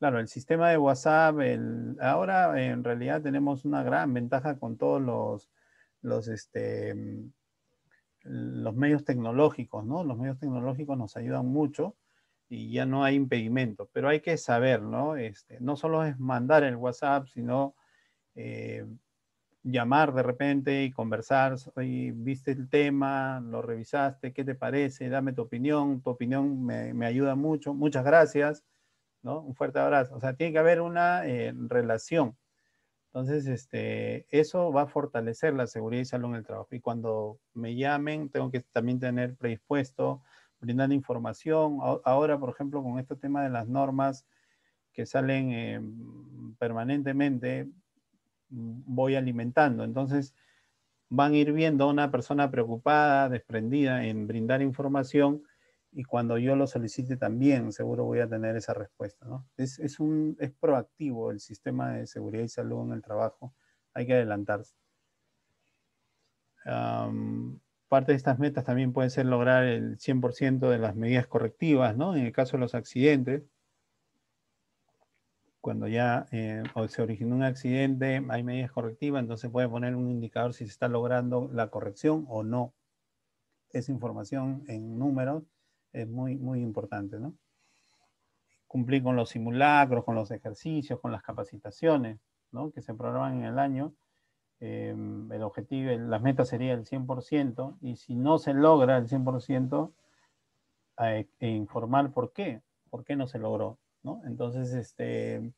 Claro, el sistema de WhatsApp, ahora en realidad tenemos una gran ventaja con todos los, los, este, mm, los medios tecnológicos, ¿no? Los medios tecnológicos nos ayudan mucho y ya no hay impedimento, pero hay que saber, ¿no? Este, no solo es mandar el WhatsApp, sino... Eh, llamar de repente y conversar, y viste el tema, lo revisaste, ¿qué te parece? Dame tu opinión, tu opinión me, ayuda mucho, muchas gracias, ¿no? Un fuerte abrazo. O sea, tiene que haber una eh, relación. Entonces, este, eso va a fortalecer la seguridad y salud en el trabajo. Y cuando me llamen, tengo que también tener predispuesto, brindando información. Ahora, por ejemplo, con este tema de las normas que salen em, permanentemente, voy alimentando. Entonces, van a ir viendo a una persona preocupada, desprendida en brindar información y cuando yo lo solicite también seguro voy a tener esa respuesta. Es, es, un, proactivo el sistema de seguridad y salud en el trabajo. Hay que adelantarse. parte de estas metas también puede ser lograr el 100% de las medidas correctivas, ¿no? En el caso de los accidentes, cuando ya eh, se originó un accidente, hay medidas correctivas, entonces puede poner un indicador si se está logrando la corrección o no. Esa información en números es muy, muy importante, ¿no? Cumplir con los simulacros, con los ejercicios, con las capacitaciones, ¿no? Que se programan en el año. Eh, el objetivo, las metas sería el 100%, y si no se logra el 100%, eh, e informar por qué, por qué no se logró entonces, este,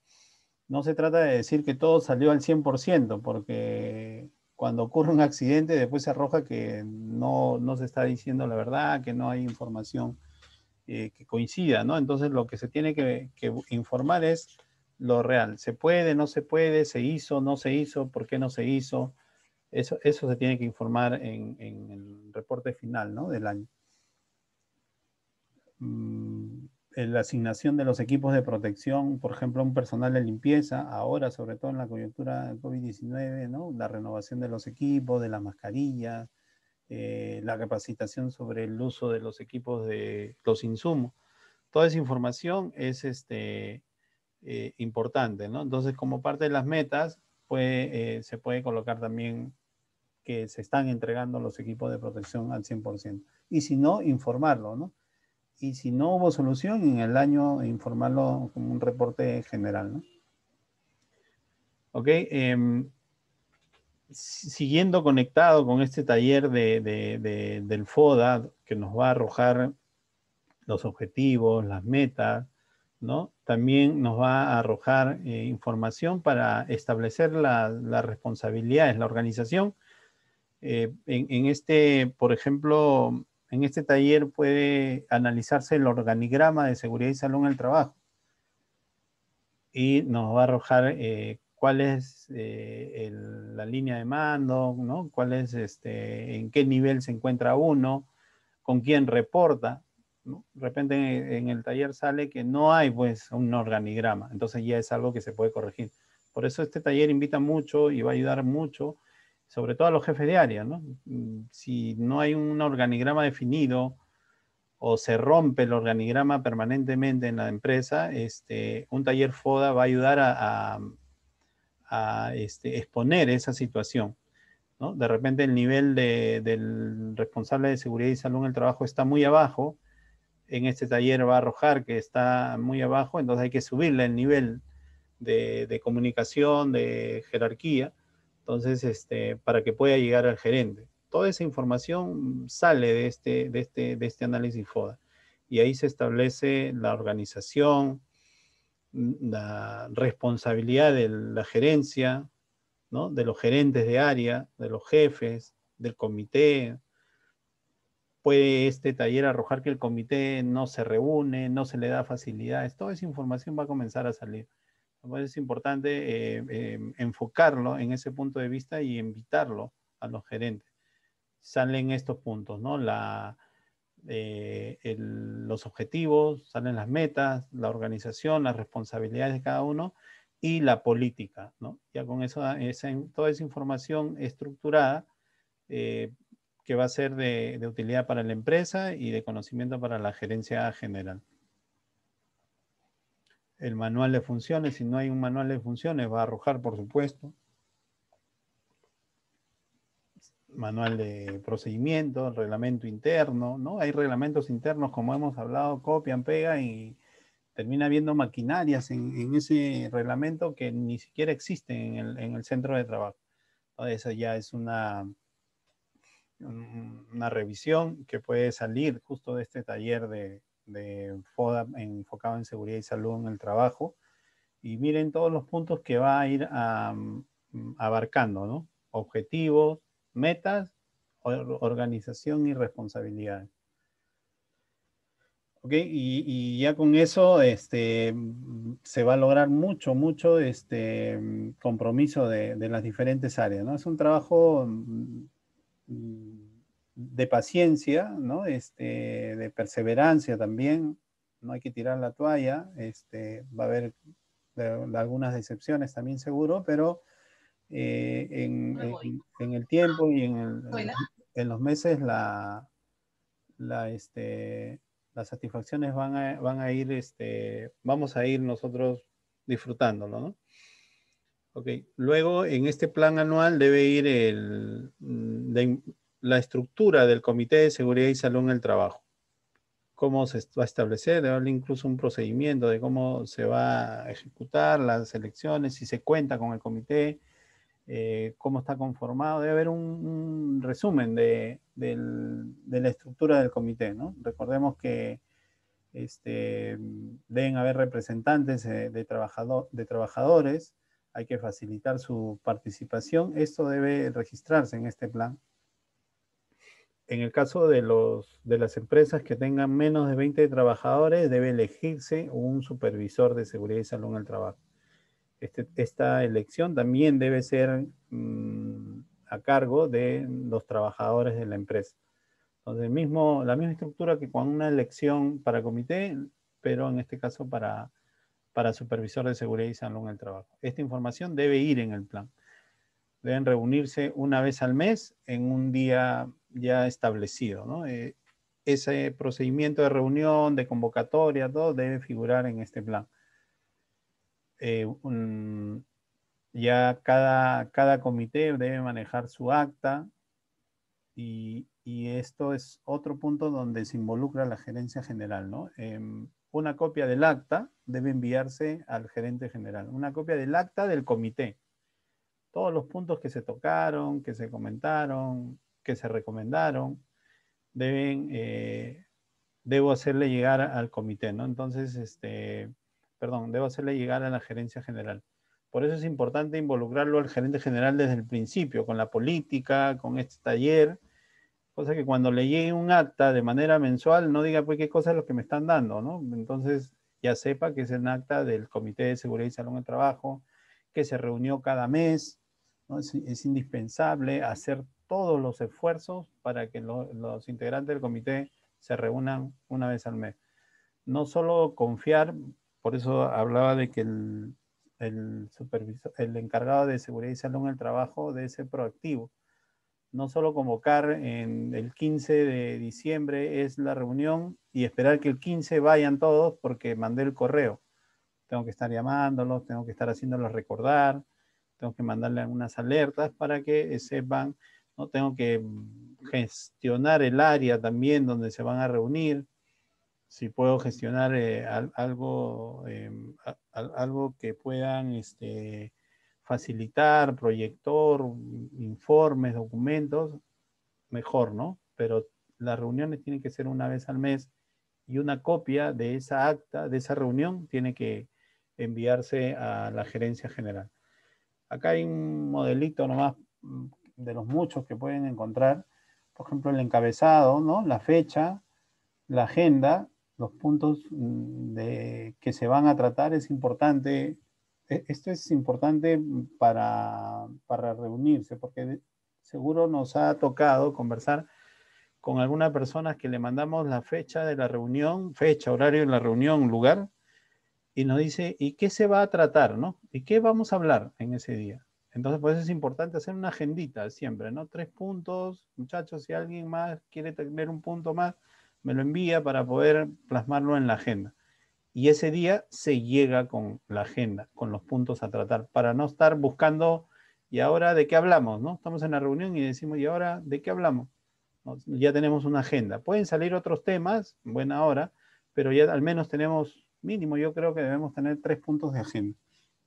no se trata de decir que todo salió al 100%, porque cuando ocurre un accidente después se arroja que no, se está diciendo la verdad, que no hay información eh, que coincida, ¿no? Entonces, lo que se tiene que, informar es lo real. ¿Se puede, no se puede? ¿Se hizo, no se hizo? ¿Por qué no se hizo? Eso, eso se tiene que informar en, el reporte final del año. Mm, eh, la asignación de los equipos de protección, por ejemplo, un personal de limpieza, ahora sobre todo en la coyuntura del COVID-19, ¿no? la renovación de los equipos, de las mascarillas, eh, la capacitación sobre el uso de los equipos de los insumos. Toda esa información es este, eh, importante, ¿no? Entonces, como parte de las metas, se puede colocar también que se están entregando los equipos de protección al 100%. Y si no, informarlo, ¿no? y si no hubo solución, en el año informarlo como un reporte general. Ok, em, siguiendo conectado con este taller del FODA, que nos va a arrojar los objetivos, las metas, ¿no? También nos va a arrojar eh, información para establecer las responsabilidades, la organización. Eh, en, este, por ejemplo, en este taller puede analizarse el organigrama de seguridad y salud en el trabajo. Y nos va a arrojar eh, cuál es eh, la línea de mando, ¿no? cuál es este, en qué nivel se encuentra uno, con quién reporta. De repente en, el taller sale que no hay pues un organigrama, entonces ya es algo que se puede corregir. Por eso este taller invita mucho y va a ayudar mucho sobre todo a los jefes de área, ¿no? Mm, si no hay un organigrama definido o se rompe el organigrama permanentemente en la empresa, este, un taller FODA va a ayudar a, a, este, exponer esa situación. De repente el nivel del responsable de seguridad y salud en el trabajo está muy abajo, en este taller va a arrojar que está muy abajo, entonces hay que subirle el nivel de, de comunicación, de jerarquía, entonces, este, para que pueda llegar al gerente. Toda esa información sale de este, de este, de este análisis FODA. Y ahí se establece la organización, la responsabilidad de la gerencia, ¿no? de los gerentes de área, de los jefes, del comité. Puede este taller arrojar que el comité no se reúne, no se le da facilidades. Toda esa información va a comenzar a salir es importante eh, eh, enfocarlo en ese punto de vista y invitarlo a los gerentes. Salen estos puntos, ¿no? La, eh, los objetivos, salen las metas, la organización, las responsabilidades de cada uno y la política, ¿no? Ya con eso, esa, toda esa información estructurada que va a ser de utilidad para la empresa y de conocimiento para la gerencia general el manual de funciones. Si no hay un manual de funciones, va a arrojar, por supuesto. Manual de procedimiento, reglamento interno, ¿no? Hay reglamentos internos, como hemos hablado, copian, pega y termina habiendo maquinarias en, ese reglamento que ni siquiera existen en el, centro de trabajo. esa ya es una, una revisión que puede salir justo de este taller de, de FODA enfocado en seguridad y salud en el trabajo. Y miren todos los puntos que va a ir mm, abarcando, ¿no? Objetivos, metas, organización y responsabilidad. Ok, y, ya con eso este, mm, se va a lograr mucho, mucho este, mm, compromiso de, las diferentes áreas, ¿no? Es un trabajo de paciencia, ¿no? Este, de perseverancia también, no hay que tirar la toalla, este, va a haber eh, algunas decepciones también seguro, pero eh, en, el tiempo y en, los meses la, este, las satisfacciones van a, van a ir, este, vamos a ir nosotros disfrutándolo, ¿no? Ok, luego en este plan anual debe ir el, mm, la estructura del Comité de Seguridad y Salud en el Trabajo. Cómo se va a establecer, haber incluso un procedimiento de cómo se va a ejecutar las elecciones, si se cuenta con el comité, eh, cómo está conformado. Debe haber un, resumen de, la estructura del comité, Recordemos que este, deben haber representantes eh, de, trabajador, de trabajadores, hay que facilitar su participación. Esto debe registrarse en este plan en el caso de, los, de las empresas que tengan menos de 20 trabajadores, debe elegirse un supervisor de seguridad y salud en el trabajo. Este, esta elección también debe ser mm, a cargo de los trabajadores de la empresa. Entonces, mismo, la misma estructura que con una elección para comité, pero en este caso para, para supervisor de seguridad y salud en el trabajo. Esta información debe ir en el plan. Deben reunirse una vez al mes en un día ya establecido, eh, ese procedimiento de reunión, de convocatoria, todo debe figurar en este plan. Eh, ya cada, cada comité debe manejar su acta y, esto es otro punto donde se involucra la gerencia general, ¿no? Em, una copia del acta debe enviarse al gerente general, una copia del acta del comité. Todos los puntos que se tocaron, que se comentaron, que se recomendaron, deben, eh, debo hacerle llegar al comité, ¿no? Entonces, este, perdón, debo hacerle llegar a la gerencia general. Por eso es importante involucrarlo al gerente general desde el principio, con la política, con este taller, cosa que cuando le llegue un acta de manera mensual no diga, pues, qué cosa es lo que me están dando, ¿no? Entonces, ya sepa que es el acta del Comité de Seguridad y Salón de Trabajo, que se reunió cada mes, ¿no? es, es, indispensable hacer todos los esfuerzos para que los integrantes del comité se reúnan una vez al mes. No solo confiar, por eso hablaba de que el, supervisor, el encargado de seguridad y salud en el trabajo de ser proactivo. No solo convocar en el 15 de diciembre es la reunión y esperar que el 15 vayan todos porque mandé el correo. Tengo que estar llamándolos, tengo que estar haciéndolos recordar, tengo que mandarle algunas alertas para que sepan tengo que gestionar el área también donde se van a reunir. Si puedo gestionar eh, algo, em, algo que puedan este, facilitar, proyector, informes, documentos, mejor, ¿no? Pero las reuniones tienen que ser una vez al mes y una copia de esa acta, de esa reunión, tiene que enviarse a la gerencia general. Acá hay un modelito nomás mm, de los muchos que pueden encontrar, por ejemplo, el encabezado, ¿no? la fecha, la agenda, los puntos mm, de, que se van a tratar es importante. E, esto es importante para, para reunirse, porque seguro nos ha tocado conversar con algunas personas que le mandamos la fecha de la reunión, fecha, horario de la reunión, lugar, y nos dice, ¿y qué se va a tratar? ¿no? ¿Y qué vamos a hablar en ese día? Entonces, pues es importante hacer una agendita siempre, ¿no? Tres puntos, muchachos, si alguien más quiere tener un punto más, me lo envía para poder plasmarlo en la agenda. Y ese día se llega con la agenda, con los puntos a tratar, para no estar buscando, ¿y ahora de qué hablamos? ¿no? Estamos en la reunión y decimos, ¿y ahora de qué hablamos? Ya tenemos una agenda. Pueden salir otros temas, buena hora, pero ya al menos tenemos mínimo, yo creo que debemos tener tres puntos de agenda.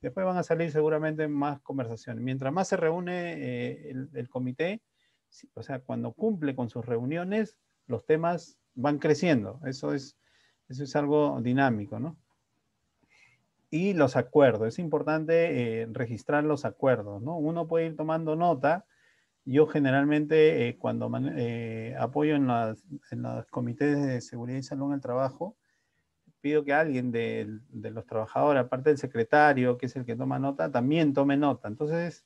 Después van a salir seguramente más conversaciones. Mientras más se reúne eh, el, comité, o sea, cuando cumple con sus reuniones, los temas van creciendo. Eso es, eso es algo dinámico, ¿no? Y los acuerdos. Es importante eh, registrar los acuerdos, ¿no? Uno puede ir tomando nota. Yo generalmente eh, cuando apoyo en, en los comités de seguridad y salud en el trabajo, pido que alguien de, los trabajadores, aparte del secretario, que es el que toma nota, también tome nota. Entonces,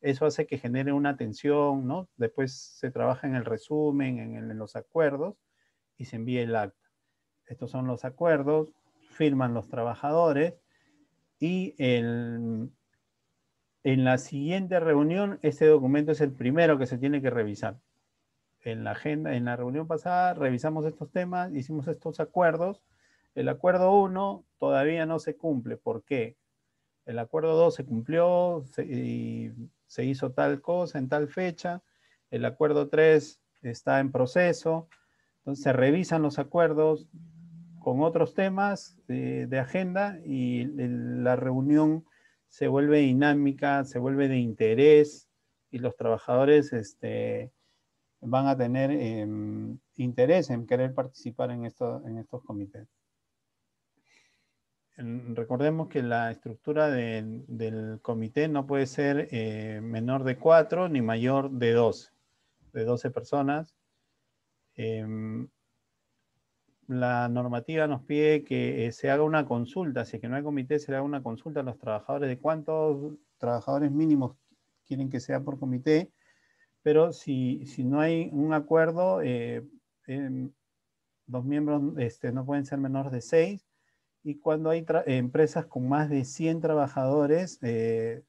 eso hace que genere una tensión, ¿no? Después se trabaja en el resumen, en, los acuerdos y se envía el acta. Estos son los acuerdos, firman los trabajadores y en la siguiente reunión este documento es el primero que se tiene que revisar. En la agenda, en la reunión pasada revisamos estos temas, hicimos estos acuerdos el acuerdo 1 todavía no se cumple. ¿Por qué? El acuerdo 2 se cumplió y se hizo tal cosa en tal fecha. El acuerdo 3 está en proceso. Entonces se revisan los acuerdos con otros temas eh, de, agenda y la reunión se vuelve dinámica, se vuelve de interés y los trabajadores este, van a tener em, interés en querer participar en estos comités recordemos que la estructura del comité no puede ser eh, menor de cuatro ni mayor de 12, de 12 personas. Em, la normativa nos pide que eh, se haga una consulta, si que no hay comité, se le haga una consulta a los trabajadores de cuántos trabajadores mínimos quieren que sea por comité, pero si, no hay un acuerdo, eh, em, los miembros este, no pueden ser menor de seis, y cuando hay empresas con más de 100 trabajadores, eh,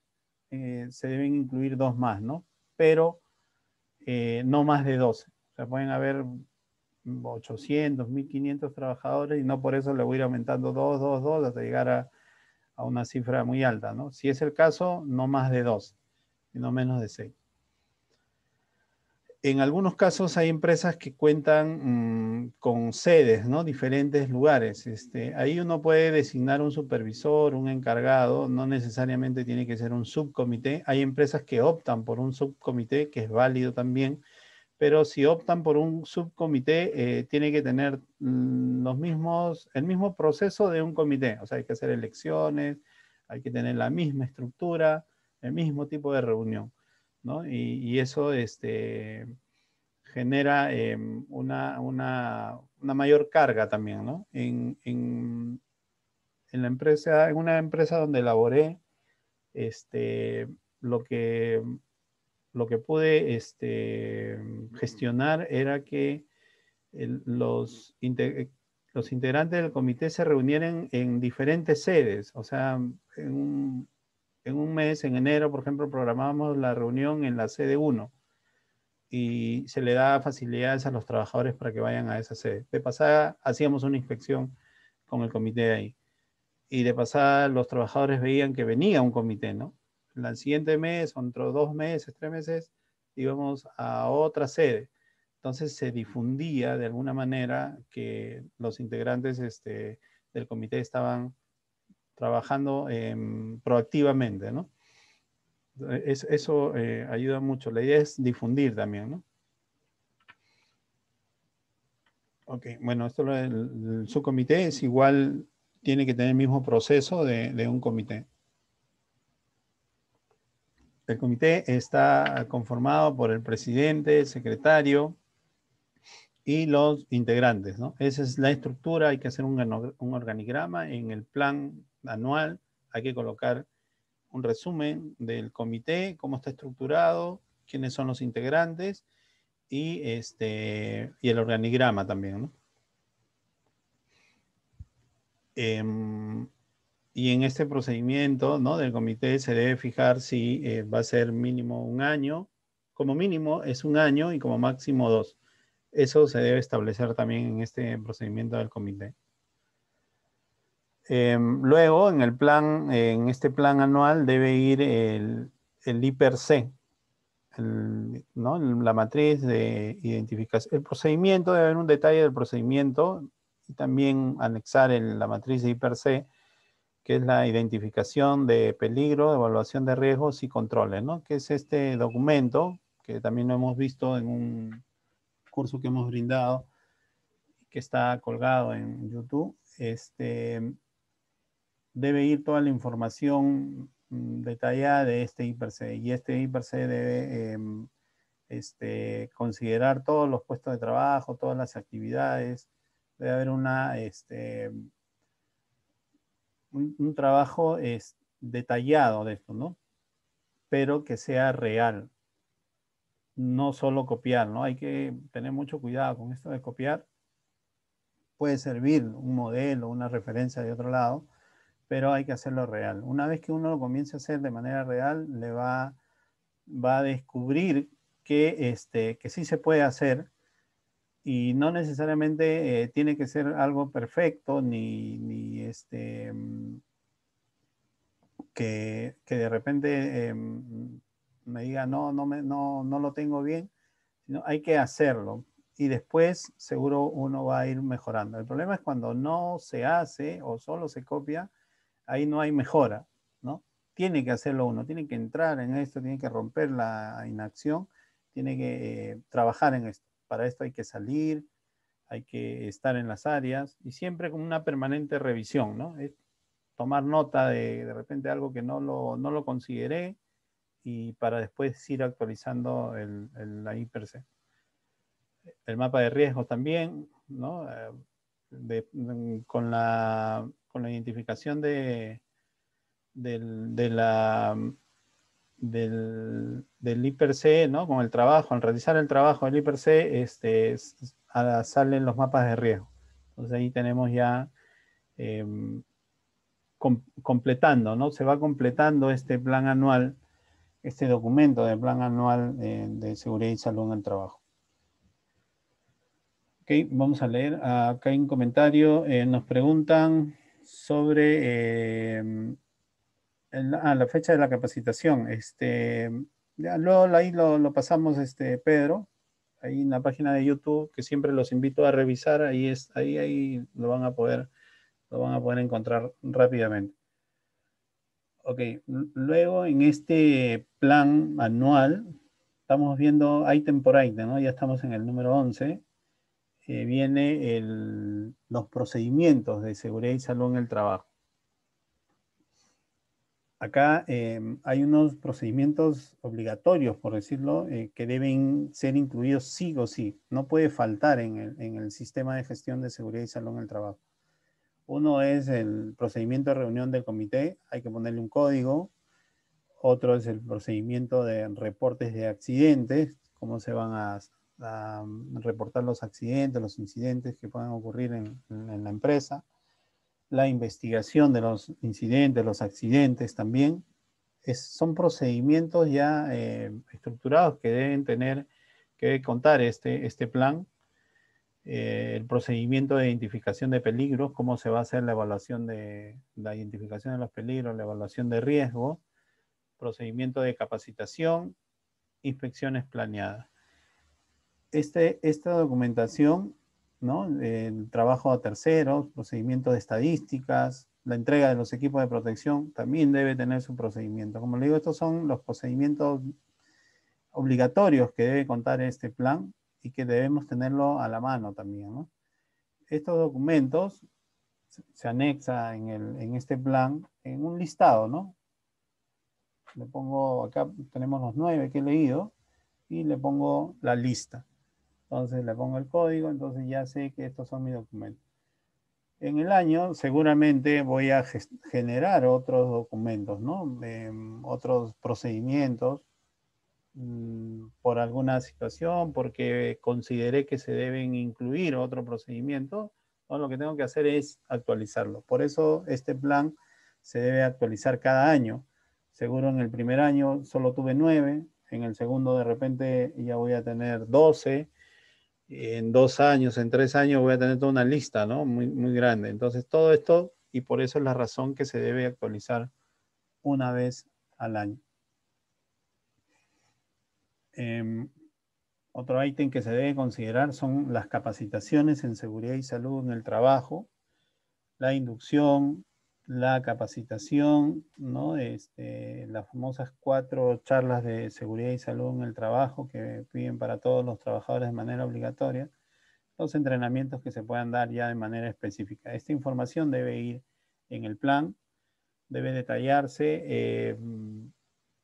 eh, se deben incluir dos más, ¿no? Pero eh, no más de 12. O sea, pueden haber 800, 1500 trabajadores y no por eso le voy a ir aumentando 2, 2, 2 hasta llegar a, una cifra muy alta, ¿no? Si es el caso, no más de y no menos de 6 en algunos casos hay empresas que cuentan mm, con sedes, ¿no? Diferentes lugares. Este, ahí uno puede designar un supervisor, un encargado, no necesariamente tiene que ser un subcomité. Hay empresas que optan por un subcomité, que es válido también, pero si optan por un subcomité, eh, tiene que tener mm, los mismos, el mismo proceso de un comité. O sea, hay que hacer elecciones, hay que tener la misma estructura, el mismo tipo de reunión. Y, eso este, genera em, una, mayor carga también, ¿no? En, la empresa, en una empresa donde laboré, este, lo que lo que pude este, gestionar era que los, eh, los integrantes del comité se reunieran en diferentes sedes, o sea, en un, en un mes, en enero, por ejemplo, programamos la reunión en la sede 1 y se le da facilidades a los trabajadores para que vayan a esa sede. De pasada, hacíamos una inspección con el comité ahí. Y de pasada, los trabajadores veían que venía un comité, ¿no? El siguiente mes, entre dos meses, tres meses, íbamos a otra sede. Entonces se difundía de alguna manera que los integrantes este, del comité estaban trabajando em, proactivamente, ¿no? eso eh, ayuda mucho. La idea es difundir también, ¿no? Ok, bueno, esto lo, el, subcomité es igual, tiene que tener el mismo proceso de, un comité. El comité está conformado por el presidente, el secretario, y los integrantes. ¿no? Esa es la estructura, hay que hacer un, un organigrama en el plan anual, hay que colocar un resumen del comité, cómo está estructurado, quiénes son los integrantes y, este, y el organigrama también. Em, y en este procedimiento ¿no? del comité se debe fijar si eh, va a ser mínimo un año, como mínimo es un año y como máximo dos. Eso se debe establecer también en este procedimiento del comité. Em, luego, en el plan, en este plan anual debe ir el, el c ¿no? la matriz de identificación. El procedimiento, debe haber un detalle del procedimiento y también anexar la matriz de IPER-C, que es la identificación de peligro, evaluación de riesgos y controles, ¿no? que es este documento que también lo hemos visto en un curso que hemos brindado, que está colgado en YouTube. Este, debe ir toda la información mm, detallada de este IPRC y este IPRC debe em, este, considerar todos los puestos de trabajo, todas las actividades, debe haber una, este, un, trabajo es, detallado de esto, ¿no? Pero que sea real, no solo copiar, ¿no? Hay que tener mucho cuidado con esto de copiar. Puede servir un modelo, una referencia de otro lado, pero hay que hacerlo real. Una vez que uno lo comience a hacer de manera real, le va, va a descubrir que, este, que sí se puede hacer y no necesariamente eh, tiene que ser algo perfecto ni, este, mm, que, de repente eh, mm, me diga, no, no, no, no lo tengo bien, sino hay que hacerlo y después seguro uno va a ir mejorando. El problema es cuando no se hace o solo se copia ahí no hay mejora, ¿no? Tiene que hacerlo uno, tiene que entrar en esto, tiene que romper la inacción, tiene que eh, trabajar en esto. Para esto hay que salir, hay que estar en las áreas y siempre con una permanente revisión, ¿no? Es tomar nota de de repente algo que no lo, no consideré y para después ir actualizando el, el, la El mapa de riesgo también, ¿no? Eh, con la con la identificación de, del, de la, del, del IPRC, Con el trabajo, al realizar el trabajo del IPRC, este, salen los mapas de riesgo. Entonces ahí tenemos ya em, completando, ¿no? Se va completando este plan anual, este documento del plan anual de, seguridad y salud en el trabajo. Ok, vamos a leer. Acá hay un comentario. Eh, nos preguntan sobre em, ah, la fecha de la capacitación. Este, luego ahí lo, pasamos, este, Pedro, ahí en la página de YouTube, que siempre los invito a revisar, ahí, es, ahí, ahí lo, van a poder, lo van a poder encontrar rápidamente. Ok, luego en este plan anual, estamos viendo item por item, ¿no? ya estamos en el número 11, eh, viene vienen los procedimientos de seguridad y salud en el trabajo. Acá eh, hay unos procedimientos obligatorios, por decirlo, eh, que deben ser incluidos sí o sí. No puede faltar en en el sistema de gestión de seguridad y salud en el trabajo. Uno es el procedimiento de reunión del comité, hay que ponerle un código. Otro es el procedimiento de reportes de accidentes, cómo se van a, Mm, reportar los accidentes, los incidentes que puedan ocurrir en, la empresa, la investigación de los incidentes, los accidentes también, son procedimientos ya eh, estructurados que deben tener que contar este, este plan. Eh, el procedimiento de identificación de peligros, cómo se va a hacer la evaluación de la identificación de los peligros, la evaluación de riesgo, procedimiento de capacitación, inspecciones planeadas. Este, esta documentación, el trabajo a terceros, procedimientos de estadísticas, la entrega de los equipos de protección también debe tener su procedimiento. Como le digo, estos son los procedimientos obligatorios que debe contar este plan y que debemos tenerlo a la mano también. Estos documentos se anexa en, este plan en un listado, Le pongo, acá tenemos los nueve que he leído, y le pongo la lista. Entonces le pongo el código, entonces ya sé que estos son mis documentos. En el año seguramente voy a generar otros documentos, ¿no? Em, otros procedimientos mm, por alguna situación, porque consideré que se deben incluir otro procedimiento. Lo que tengo que hacer es actualizarlo. Por eso este plan se debe actualizar cada año. Seguro en el primer año solo tuve nueve, en el segundo de repente ya voy a tener doce, en dos años, en tres años voy a tener toda una lista, ¿no? Muy, grande. Entonces, todo esto, y por eso es la razón que se debe actualizar una vez al año. Em, otro ítem que se debe considerar son las capacitaciones en seguridad y salud en el trabajo, la inducción, la capacitación, ¿no? Este, las famosas cuatro charlas de seguridad y salud en el trabajo que piden para todos los trabajadores de manera obligatoria, los entrenamientos que se puedan dar ya de manera específica. Esta información debe ir en el plan, debe detallarse eh,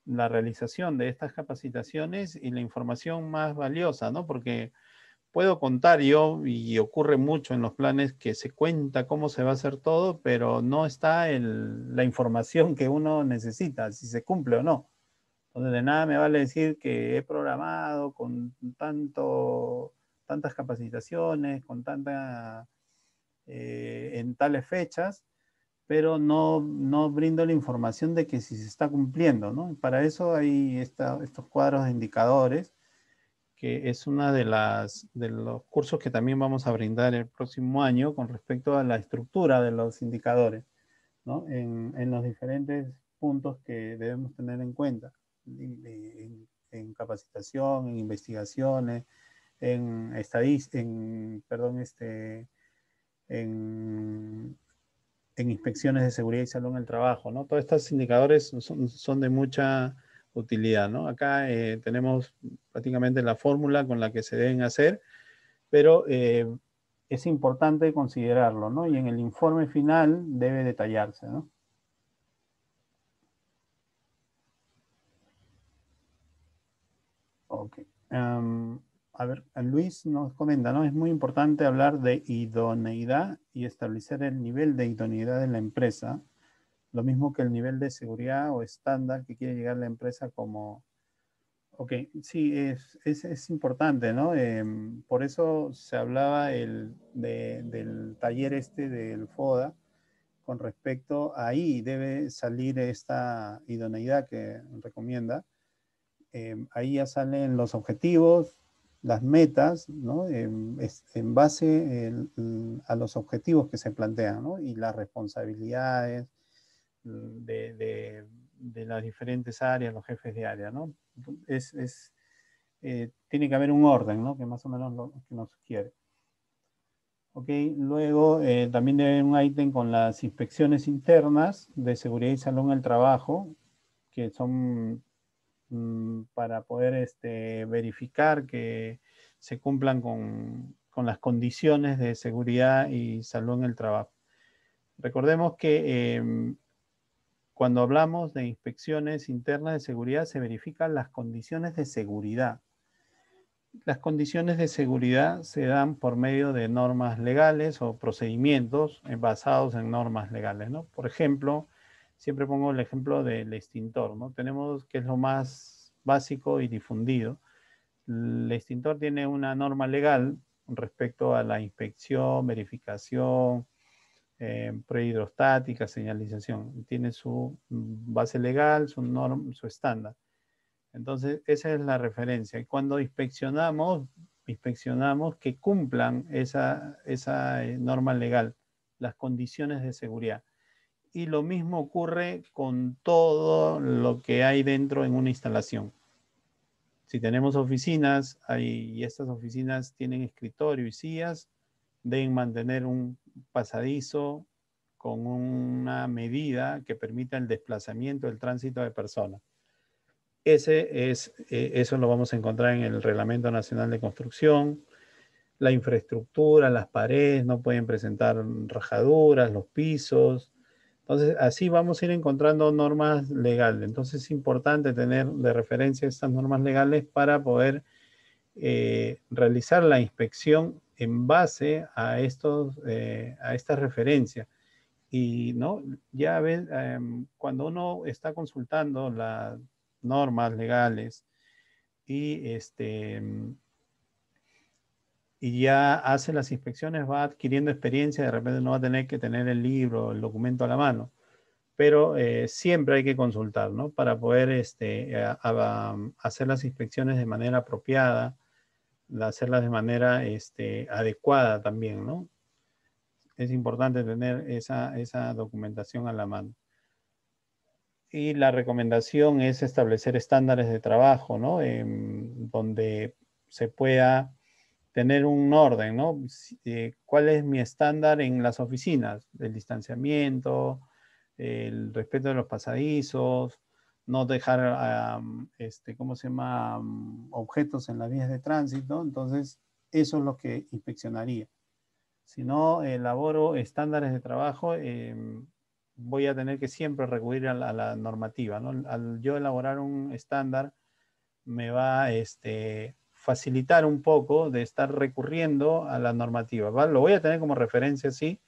la realización de estas capacitaciones y la información más valiosa, ¿no? Porque puedo contar yo, y ocurre mucho en los planes que se cuenta cómo se va a hacer todo, pero no está la información que uno necesita, si se cumple o no. Entonces de nada me vale decir que he programado con tanto, tantas capacitaciones, con tanta, eh, en tales fechas, pero no, no brindo la información de que si se está cumpliendo, Para eso hay estos cuadros de indicadores que es una de las de los cursos que también vamos a brindar el próximo año con respecto a la estructura de los indicadores, ¿no? en, en, los diferentes puntos que debemos tener en cuenta, en, capacitación, en investigaciones, en en perdón, este, en, en, inspecciones de seguridad y salud en el trabajo, ¿no? Todos estos indicadores son, son de mucha utilidad. ¿no? Acá eh, tenemos prácticamente la fórmula con la que se deben hacer, pero eh, es importante considerarlo, ¿no? Y en el informe final debe detallarse, ¿no? Ok. Em, a ver, Luis nos comenta, ¿no? Es muy importante hablar de idoneidad y establecer el nivel de idoneidad de la empresa lo mismo que el nivel de seguridad o estándar que quiere llegar la empresa como... Ok, sí, es, es, es importante, ¿no? Em, por eso se hablaba el, del taller este del FODA con respecto a ahí debe salir esta idoneidad que recomienda. Em, ahí ya salen los objetivos, las metas, ¿no? Em, en base a los objetivos que se plantean, ¿no? Y las responsabilidades, de, de, las diferentes áreas, los jefes de área, ¿no? Es, es eh, tiene que haber un orden, ¿no? Que más o menos lo que nos quiere Ok, luego eh, también debe haber un ítem con las inspecciones internas de seguridad y salud en el trabajo, que son mm, para poder este, verificar que se cumplan con, con las condiciones de seguridad y salud en el trabajo. Recordemos que em, cuando hablamos de inspecciones internas de seguridad, se verifican las condiciones de seguridad. Las condiciones de seguridad se dan por medio de normas legales o procedimientos basados en normas legales. Por ejemplo, siempre pongo el ejemplo del extintor. ¿no? Tenemos que es lo más básico y difundido. El extintor tiene una norma legal respecto a la inspección, verificación, pre eh, prehidrostática, señalización. Tiene su mm, base legal, su norma, su estándar. Entonces, esa es la referencia. Y cuando inspeccionamos, inspeccionamos que cumplan esa, esa eh, norma legal, las condiciones de seguridad. Y lo mismo ocurre con todo lo que hay dentro en una instalación. Si tenemos oficinas y estas oficinas tienen escritorio y sillas, deben mantener un pasadizo con una medida que permita el desplazamiento, el tránsito de personas. Ese es, eh, eso lo vamos a encontrar en el Reglamento Nacional de Construcción. La infraestructura, las paredes no pueden presentar rajaduras, los pisos. Entonces, así vamos a ir encontrando normas legales. Entonces, es importante tener de referencia estas normas legales para poder eh, realizar la inspección en base a, estos, eh, a estas referencia Y ¿no? ya ves, em, cuando uno está consultando las normas legales y, este, em, y ya hace las inspecciones, va adquiriendo experiencia, de repente no va a tener que tener el libro, el documento a la mano. Pero eh, siempre hay que consultar, ¿no? Para poder este, eh, hacer las inspecciones de manera apropiada, hacerlas de manera este, adecuada también, ¿no? Es importante tener esa, documentación a la mano. Y la recomendación es establecer estándares de trabajo, ¿no? Em, donde se pueda tener un orden, ¿no? Eh, ¿Cuál es mi estándar en las oficinas? El distanciamiento, el respeto de los pasadizos, no dejar, este, ¿cómo se llama?, objetos en las vías de tránsito. Entonces, eso es lo que inspeccionaría. Si no elaboro estándares de trabajo, em, voy a tener que siempre recurrir a la, normativa. ¿no? Al yo elaborar un estándar, me va a este, facilitar un poco de estar recurriendo a la normativa. ¿vale? Lo voy a tener como referencia, sí,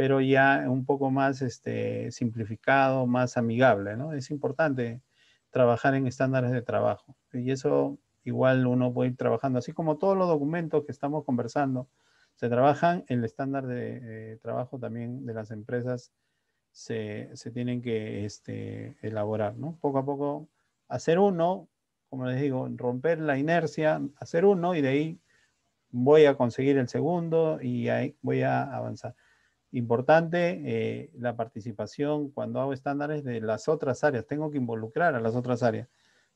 pero ya un poco más este, simplificado, más amigable, ¿no? Es importante trabajar en estándares de trabajo y eso igual uno puede ir trabajando, así como todos los documentos que estamos conversando, se trabajan, el estándar de eh, trabajo también de las empresas se, se tienen que este, elaborar, ¿no? Poco a poco hacer uno, como les digo, romper la inercia, hacer uno y de ahí voy a conseguir el segundo y ahí voy a avanzar importante eh, la participación cuando hago estándares de las otras áreas. Tengo que involucrar a las otras áreas,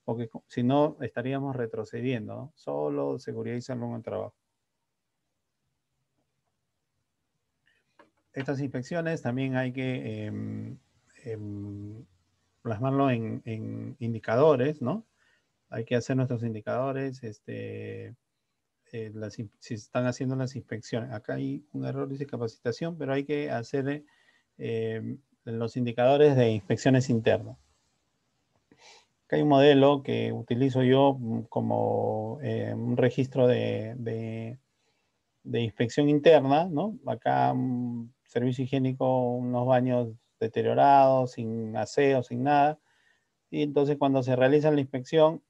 porque si no estaríamos retrocediendo. Solo seguridad y salud en el trabajo. Estas inspecciones también hay que em, em, plasmarlo en, indicadores, ¿no? Hay que hacer nuestros indicadores, este, eh, si se están haciendo las inspecciones. Acá hay un error, de discapacitación, pero hay que hacer eh, los indicadores de inspecciones internas. Acá hay un modelo que utilizo yo mm, como eh, un registro de, de, inspección interna, ¿no? Acá mm, servicio higiénico, unos baños deteriorados, sin aseo, sin nada. Y entonces cuando se realiza la inspección,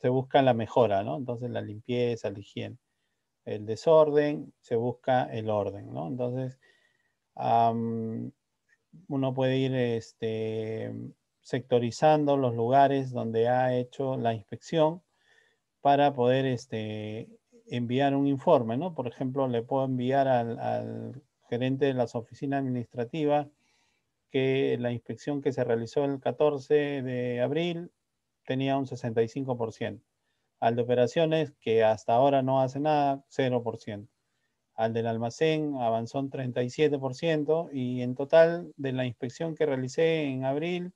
se busca la mejora, ¿no? Entonces la limpieza, la higiene. El desorden, se busca el orden, ¿no? Entonces, uno puede ir este, sectorizando los lugares donde ha hecho la inspección para poder este, enviar un informe, ¿no? Por ejemplo, le puedo enviar al, al gerente de las oficinas administrativas que la inspección que se realizó el 14 de abril tenía un 65%. Al de operaciones, que hasta ahora no hace nada, 0%. Al del almacén avanzó un 37% y en total de la inspección que realicé en abril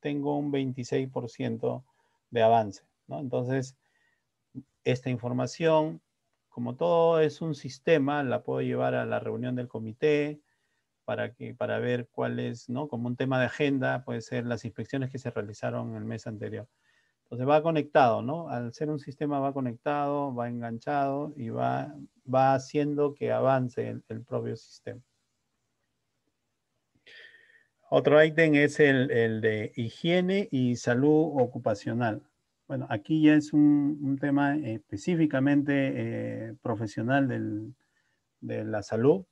tengo un 26% de avance. Entonces, esta información, como todo es un sistema, la puedo llevar a la reunión del comité, para, que, para ver cuál es, ¿no? Como un tema de agenda, puede ser las inspecciones que se realizaron el mes anterior. Entonces va conectado, ¿no? Al ser un sistema va conectado, va enganchado y va, va haciendo que avance el, propio sistema. Otro ítem es el, de higiene y salud ocupacional. Bueno, aquí ya es un, tema específicamente eh, profesional de la salud.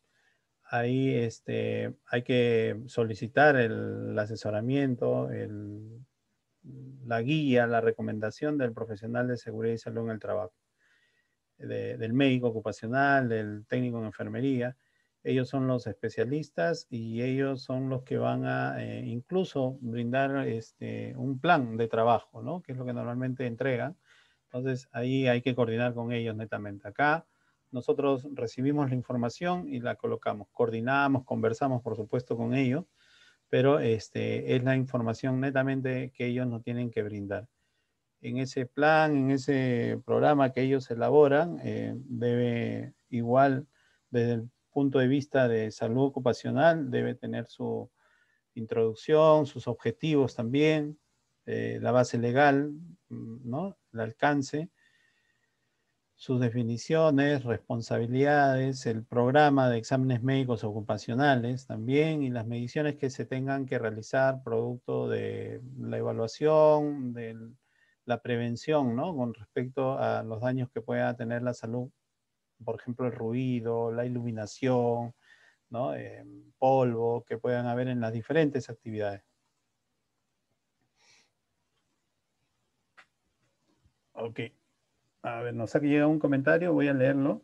Ahí este, hay que solicitar el asesoramiento, el, la guía, la recomendación del profesional de seguridad y salud en el trabajo, del médico ocupacional, del técnico en enfermería. Ellos son los especialistas y ellos son los que van a eh, incluso brindar este, un plan de trabajo, ¿no? que es lo que normalmente entregan. Entonces ahí hay que coordinar con ellos netamente. Acá nosotros recibimos la información y la colocamos, coordinamos, conversamos por supuesto con ellos pero este, es la información netamente que ellos nos tienen que brindar. En ese plan, en ese programa que ellos elaboran, eh, debe igual desde el punto de vista de salud ocupacional, debe tener su introducción, sus objetivos también, eh, la base legal, mm, ¿no? el alcance, sus definiciones, responsabilidades, el programa de exámenes médicos ocupacionales también y las mediciones que se tengan que realizar producto de la evaluación, de la prevención, ¿no? Con respecto a los daños que pueda tener la salud, por ejemplo, el ruido, la iluminación, ¿no? Em, polvo que puedan haber en las diferentes actividades. Okay. A ver, nos ha llegado un comentario, voy a leerlo.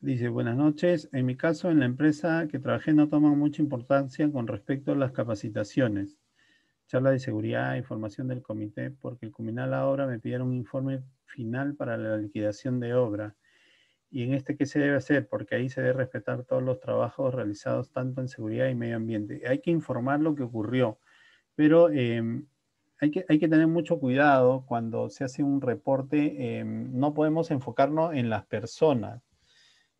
Dice, buenas noches. En mi caso, en la empresa que trabajé no toman mucha importancia con respecto a las capacitaciones. Charla de seguridad información del comité, porque el comunal ahora me pidieron un informe final para la liquidación de obra. Y en este, ¿qué se debe hacer? Porque ahí se debe respetar todos los trabajos realizados tanto en seguridad y medio ambiente. Hay que informar lo que ocurrió, pero em, hay que, tener mucho cuidado cuando se hace un reporte, em, no podemos enfocarnos en las personas,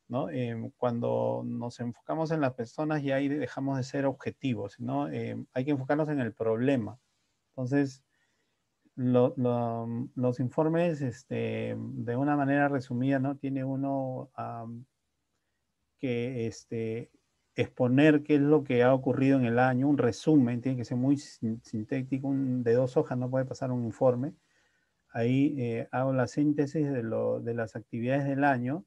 ¿no? Em, cuando nos enfocamos en las personas y ahí dejamos de ser objetivos, ¿no? Em, hay que enfocarnos en el problema. Entonces, los informes, este, de una manera resumida, ¿no? Tiene uno que este, exponer qué es lo que ha ocurrido en el año, un resumen, tiene que ser muy sintético, de dos hojas, no puede pasar un informe. Ahí eh, hago la síntesis de, las actividades del año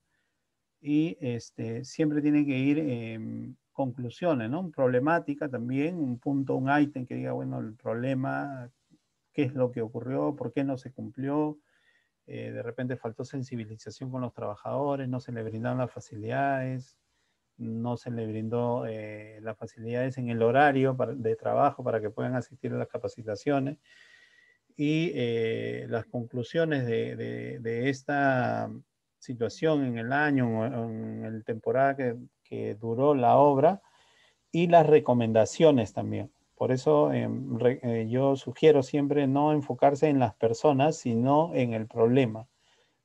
y este, siempre tiene que ir em, conclusiones, ¿no? Problemática también, un punto, un item que diga, bueno, el problema, qué es lo que ocurrió, por qué no se cumplió, eh, de repente faltó sensibilización con los trabajadores, no se le brindaron las facilidades, no se le brindó eh, las facilidades en el horario de trabajo para que puedan asistir a las capacitaciones. Y eh, las conclusiones de, esta situación en el año, en, el temporada que, duró la obra, y las recomendaciones también. Por eso eh, yo sugiero siempre no enfocarse en las personas, sino en el problema.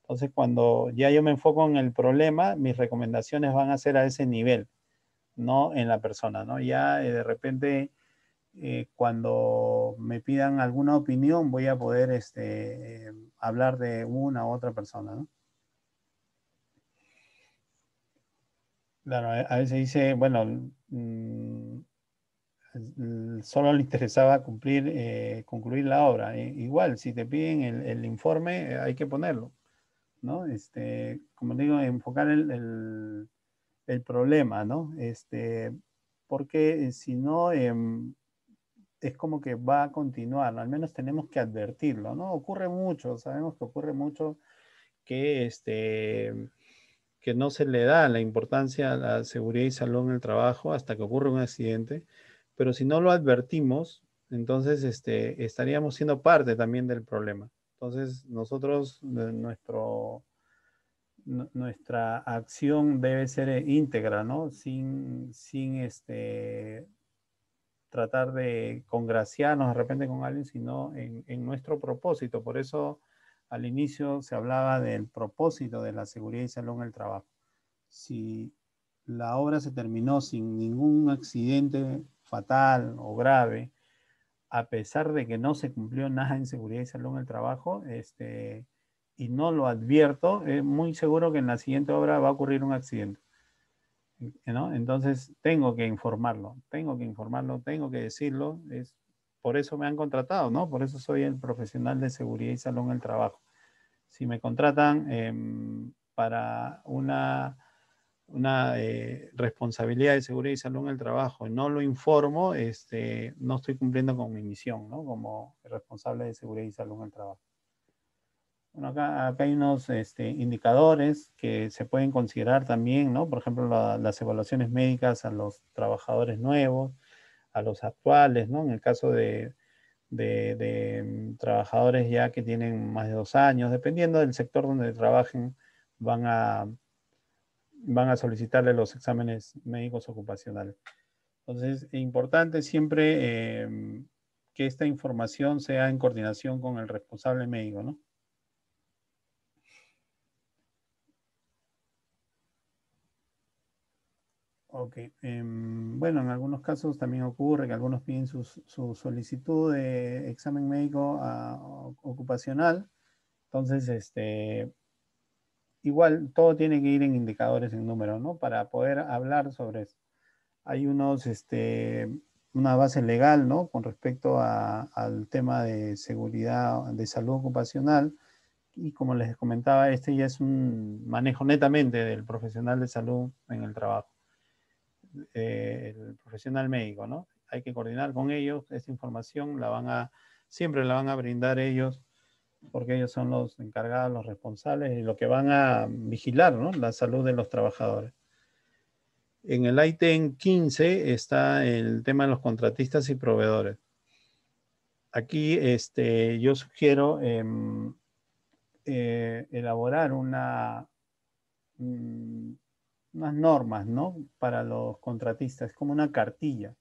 Entonces, cuando ya yo me enfoco en el problema, mis recomendaciones van a ser a ese nivel, no en la persona, ¿no? Ya eh, de repente, eh, cuando me pidan alguna opinión, voy a poder este, eh, hablar de una u otra persona, Claro, a veces dice, bueno, mm, solo le interesaba cumplir, concluir la obra. Igual, si te piden el informe, hay que ponerlo ¿no? Este, como digo, enfocar el, problema, ¿no? Este, porque si no, em, es como que va a continuar, al menos tenemos que advertirlo, ¿no? Ocurre mucho, sabemos que ocurre mucho que, este, que no se le da la importancia a la seguridad y salud en el trabajo hasta que ocurre un accidente, pero si no lo advertimos, entonces este, estaríamos siendo parte también del problema. Entonces, nosotros, eh, nuestro, nuestra acción debe ser eh, íntegra, ¿no? Sin, este, tratar de congraciarnos de repente con alguien, sino en, en nuestro propósito. Por eso al inicio se hablaba del propósito de la seguridad y salud en el trabajo. Si la obra se terminó sin ningún accidente fatal o grave, a pesar de que no se cumplió nada en seguridad y salud en el trabajo, este, y no lo advierto, es eh, muy seguro que en la siguiente obra va a ocurrir un accidente. Entonces tengo que informarlo, tengo que informarlo, tengo que decirlo. Es, por eso me han contratado, ¿no? Por eso soy el profesional de seguridad y salud en el trabajo. Si me contratan em, para una una eh, responsabilidad de seguridad y salud en el trabajo, no lo informo, este, no estoy cumpliendo con mi misión, ¿no? Como responsable de seguridad y salud en el trabajo. Bueno, acá, hay unos este, indicadores que se pueden considerar también, ¿no? Por ejemplo, las evaluaciones médicas a los trabajadores nuevos, a los actuales, ¿no? En el caso de mm, trabajadores ya que tienen más de dos años, dependiendo del sector donde trabajen, van a van a solicitarle los exámenes médicos ocupacionales. Entonces, es importante siempre eh, que esta información sea en coordinación con el responsable médico, ¿no? Ok, em, bueno, en algunos casos también ocurre que algunos piden su, su solicitud de examen médico ah, ocupacional. Entonces, este, igual todo tiene que ir en indicadores en números, ¿no? Para poder hablar sobre eso. Hay unos, este, una base legal, ¿no? Con respecto a, al tema de seguridad, de salud ocupacional. Y como les comentaba, este ya es un manejo netamente del profesional de salud en el trabajo. Eh, el profesional médico, ¿no? Hay que coordinar con ellos, esa información la van a, siempre la van a brindar ellos porque ellos son los encargados, los responsables y los que van a vigilar la salud de los trabajadores. En el ITEN 15 está el tema de los contratistas y proveedores. Aquí este, yo sugiero em, eh, elaborar mm, unas normas para los contratistas, como una cartilla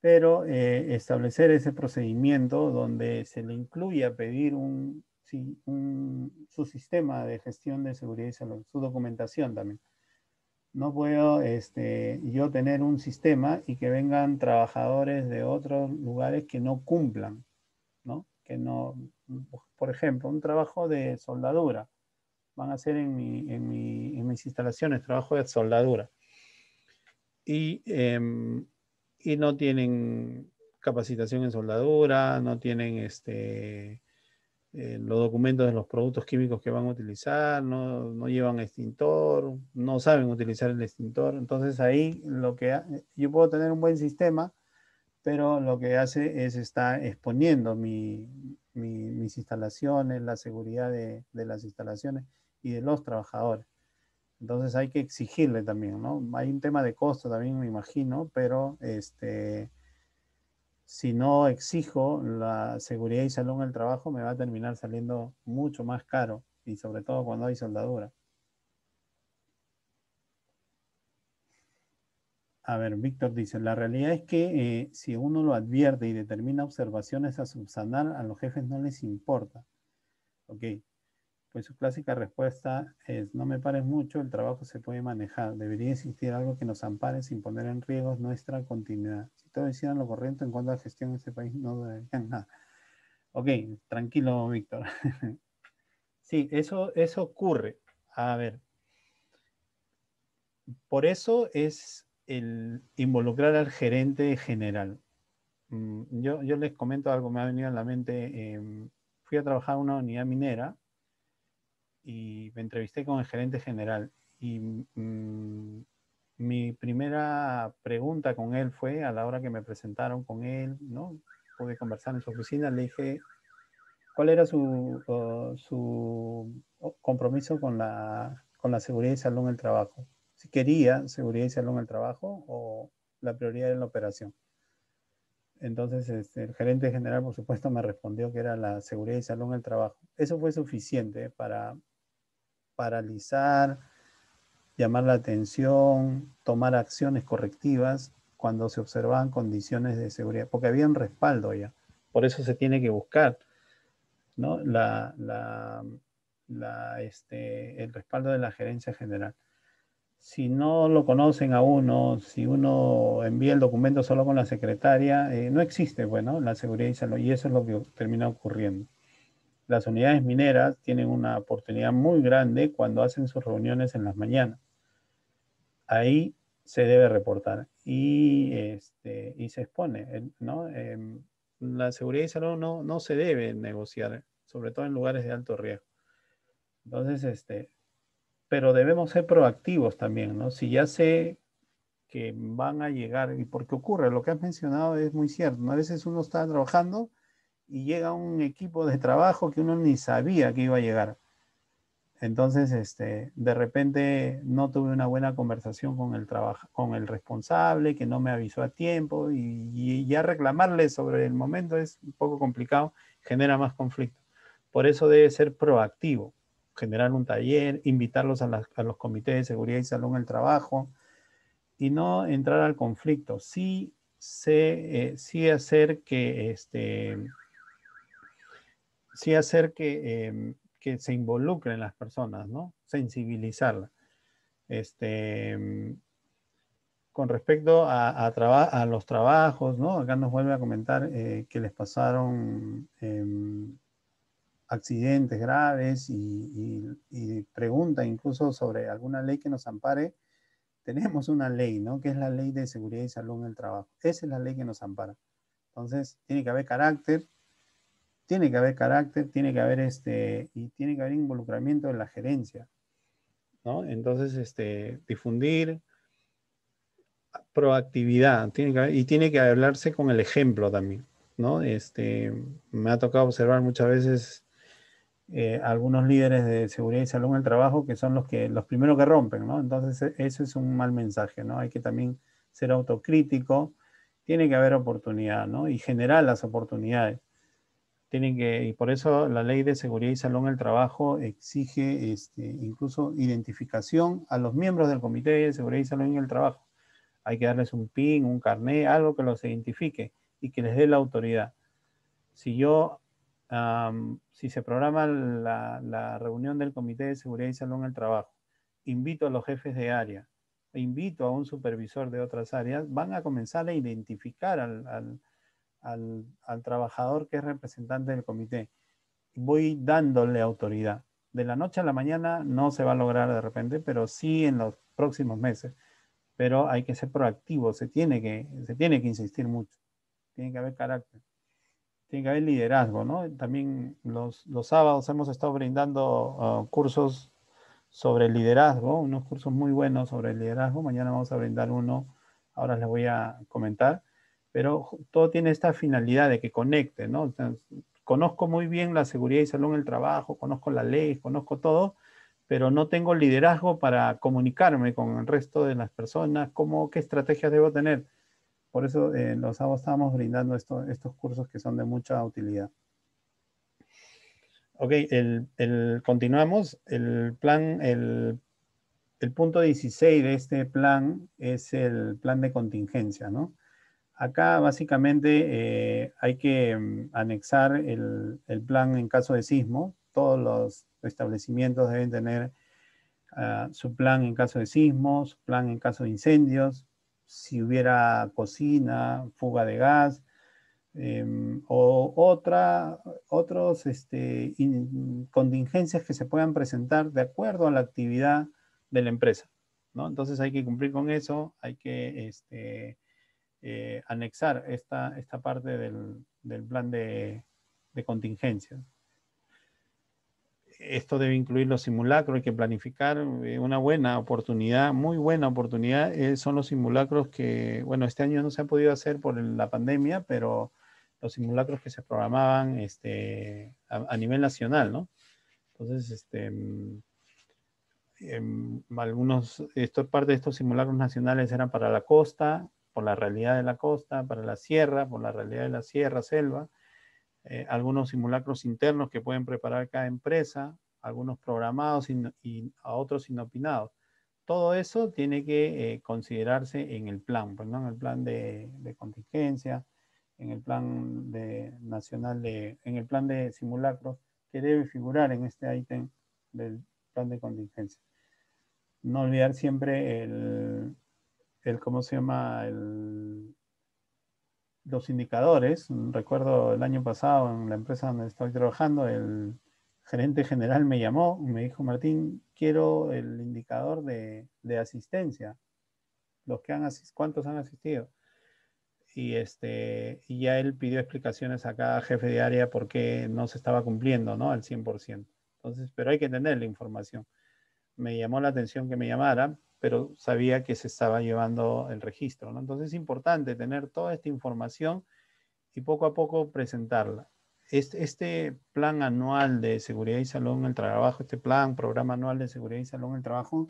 pero eh, establecer ese procedimiento donde se le incluya pedir un, su sistema de gestión de seguridad y salud, su documentación también. No puedo este, yo tener un sistema y que vengan trabajadores de otros lugares que no cumplan, ¿no? Que no, por ejemplo, un trabajo de soldadura. Van a hacer en, mi, en, mi, en mis instalaciones trabajo de soldadura. Y em, y no tienen capacitación en soldadura, no tienen este, eh, los documentos de los productos químicos que van a utilizar, no, llevan extintor, no saben utilizar el extintor. Entonces ahí lo que yo puedo tener un buen sistema, pero lo que hace es estar exponiendo mis instalaciones, la seguridad de las instalaciones y de los trabajadores. Entonces hay que exigirle también, ¿no? Hay un tema de costo también, me imagino, pero este, si no exijo la seguridad y salud en el trabajo, me va a terminar saliendo mucho más caro, y sobre todo cuando hay soldadura. A ver, Víctor dice, la realidad es que eh, si uno lo advierte y determina observaciones a subsanar, a los jefes no les importa. Ok, pues su clásica respuesta es, no me pares mucho, el trabajo se puede manejar, debería existir algo que nos ampare sin poner en riesgo nuestra continuidad. Si todos hicieran lo corriente en cuanto a gestión de este país, no deberían nada. Ok, tranquilo, Víctor. sí, eso, eso ocurre. A ver, por eso es el involucrar al gerente general. Mm, yo, yo les comento algo, me ha venido a la mente. Em, fui a trabajar en una unidad minera y me entrevisté con el gerente general y mm, mm, mi primera pregunta con él fue a la hora que me presentaron con él, ¿no? Pude conversar en su oficina, le dije cuál era su, oh, su compromiso con la, con la seguridad y salud en el trabajo. Si quería seguridad y salud en el trabajo o la prioridad en la operación. Entonces este, el gerente general, por supuesto, me respondió que era la seguridad y salud en el trabajo. Eso fue suficiente para paralizar, llamar la atención, tomar acciones correctivas cuando se observaban condiciones de seguridad, porque había un respaldo ya. Por eso se tiene que buscar ¿no? la, este, el respaldo de la gerencia general. Si no lo conocen a uno, si uno envía el documento solo con la secretaria, eh, no existe bueno, la seguridad y y eso es lo que termina ocurriendo. Las unidades mineras tienen una oportunidad muy grande cuando hacen sus reuniones en las mañanas. Ahí se debe reportar y, este, y se expone. Eh, ¿no? Em, la seguridad y salud no, no se debe negociar, sobre todo en lugares de alto riesgo. Entonces, este, pero debemos ser proactivos también, ¿no? Si ya sé que van a llegar, y porque ocurre, lo que has mencionado es muy cierto, A veces uno está trabajando y llega un equipo de trabajo que uno ni sabía que iba a llegar. Entonces, este, de repente no tuve una buena conversación con el, con el responsable, que no me avisó a tiempo, y, ya reclamarle sobre el momento es un poco complicado, genera más conflicto. Por eso debe ser proactivo, generar un taller, invitarlos a, a los comités de seguridad y salón del trabajo, y no entrar al conflicto. Sí, se eh, sí hacer que este, sí hacer em, que, se involucren las personas, ¿no? Sensibilizarlas. Este, em, con respecto a, a, a, los trabajos, ¿no? Acá nos vuelve a comentar eh, que les pasaron em, accidentes graves y, y, pregunta incluso sobre alguna ley que nos ampare. Tenemos una ley, ¿no? Que es la ley de seguridad y salud en el trabajo. Esa es la ley que nos ampara. Entonces, tiene que haber carácter, tiene que haber carácter, tiene que haber este, y tiene que haber involucramiento en la gerencia. ¿no? Entonces, este, difundir proactividad, tiene y tiene que hablarse con el ejemplo también. ¿no? Este, me ha tocado observar muchas veces eh, algunos líderes de seguridad y salud en el trabajo que son los que los primeros que rompen, ¿no? Entonces, e, eso es un mal mensaje, ¿no? Hay que también ser autocrítico, tiene que haber oportunidad, ¿no? Y generar las oportunidades. Tienen que, y por eso la ley de seguridad y salud en el trabajo exige este, incluso identificación a los miembros del comité de seguridad y salud en el trabajo. Hay que darles un PIN, un carnet, algo que los identifique y que les dé la autoridad. Si yo, si se programa la, reunión del comité de seguridad y salud en el trabajo, invito a los jefes de área, invito a un supervisor de otras áreas, van a comenzar a identificar al, al, trabajador que es representante del comité. Voy dándole autoridad. De la noche a la mañana no se va a lograr de repente, pero sí en los próximos meses. Pero hay que ser proactivo, se tiene que, se tiene que insistir mucho, tiene que haber carácter tiene que haber liderazgo, También los, sábados hemos estado brindando ah, cursos sobre liderazgo, unos cursos muy buenos sobre liderazgo. Mañana vamos a brindar uno, ahora les voy a comentar pero todo tiene esta finalidad de que conecte, ¿no? conozco muy bien la seguridad y salud en el trabajo, conozco la ley, conozco todo, pero no tengo liderazgo para comunicarme con el resto de las personas, cómo, qué estrategias debo tener. Por eso eh, los estamos brindando estos cursos que son de mucha utilidad. Ok, continuamos. El plan, el, el punto 16 de este plan es el plan de contingencia, ¿no? Acá básicamente eh, hay que mm, anexar el, plan en caso de sismo. Todos los establecimientos deben tener ah, su plan en caso de sismo, su plan en caso de incendios, si hubiera cocina, fuga de gas, em, o otras otros este, contingencias que se puedan presentar de acuerdo a la actividad de la empresa. ¿no? Entonces hay que cumplir con eso, hay que... Este, eh, anexar esta, esta parte del, plan de, contingencia. Esto debe incluir los simulacros, hay que planificar eh, una buena oportunidad, muy buena oportunidad, eh, son los simulacros que, bueno, este año no se ha podido hacer por la pandemia, pero los simulacros que se programaban este, a, nivel nacional, ¿no? Entonces, este, mm, em, algunos, esto, parte de estos simulacros nacionales eran para la costa, por la realidad de la costa, para la sierra, por la realidad de la sierra, selva, eh, algunos simulacros internos que pueden preparar cada empresa, algunos programados y, a otros inopinados. Todo eso tiene que eh, considerarse en el plan, pues, en el plan de, contingencia, en el plan de, nacional de, en el plan de simulacros que debe figurar en este ítem del plan de contingencia. No olvidar siempre el, el, ¿cómo se llama? El, los indicadores. Recuerdo el año pasado en la empresa donde estoy trabajando, el gerente general me llamó y me dijo, Martín, quiero el indicador de, de asistencia. Los que han ¿Cuántos han asistido? Y, este, y ya él pidió explicaciones a cada jefe de área por qué no se estaba cumpliendo ¿no? al 100%. Entonces, pero hay que tener la información. Me llamó la atención que me llamara, pero sabía que se estaba llevando el registro. Entonces es importante tener toda esta información y poco a poco presentarla. Este, este plan anual de seguridad y salud en el trabajo, este plan, programa anual de seguridad y salud en el trabajo,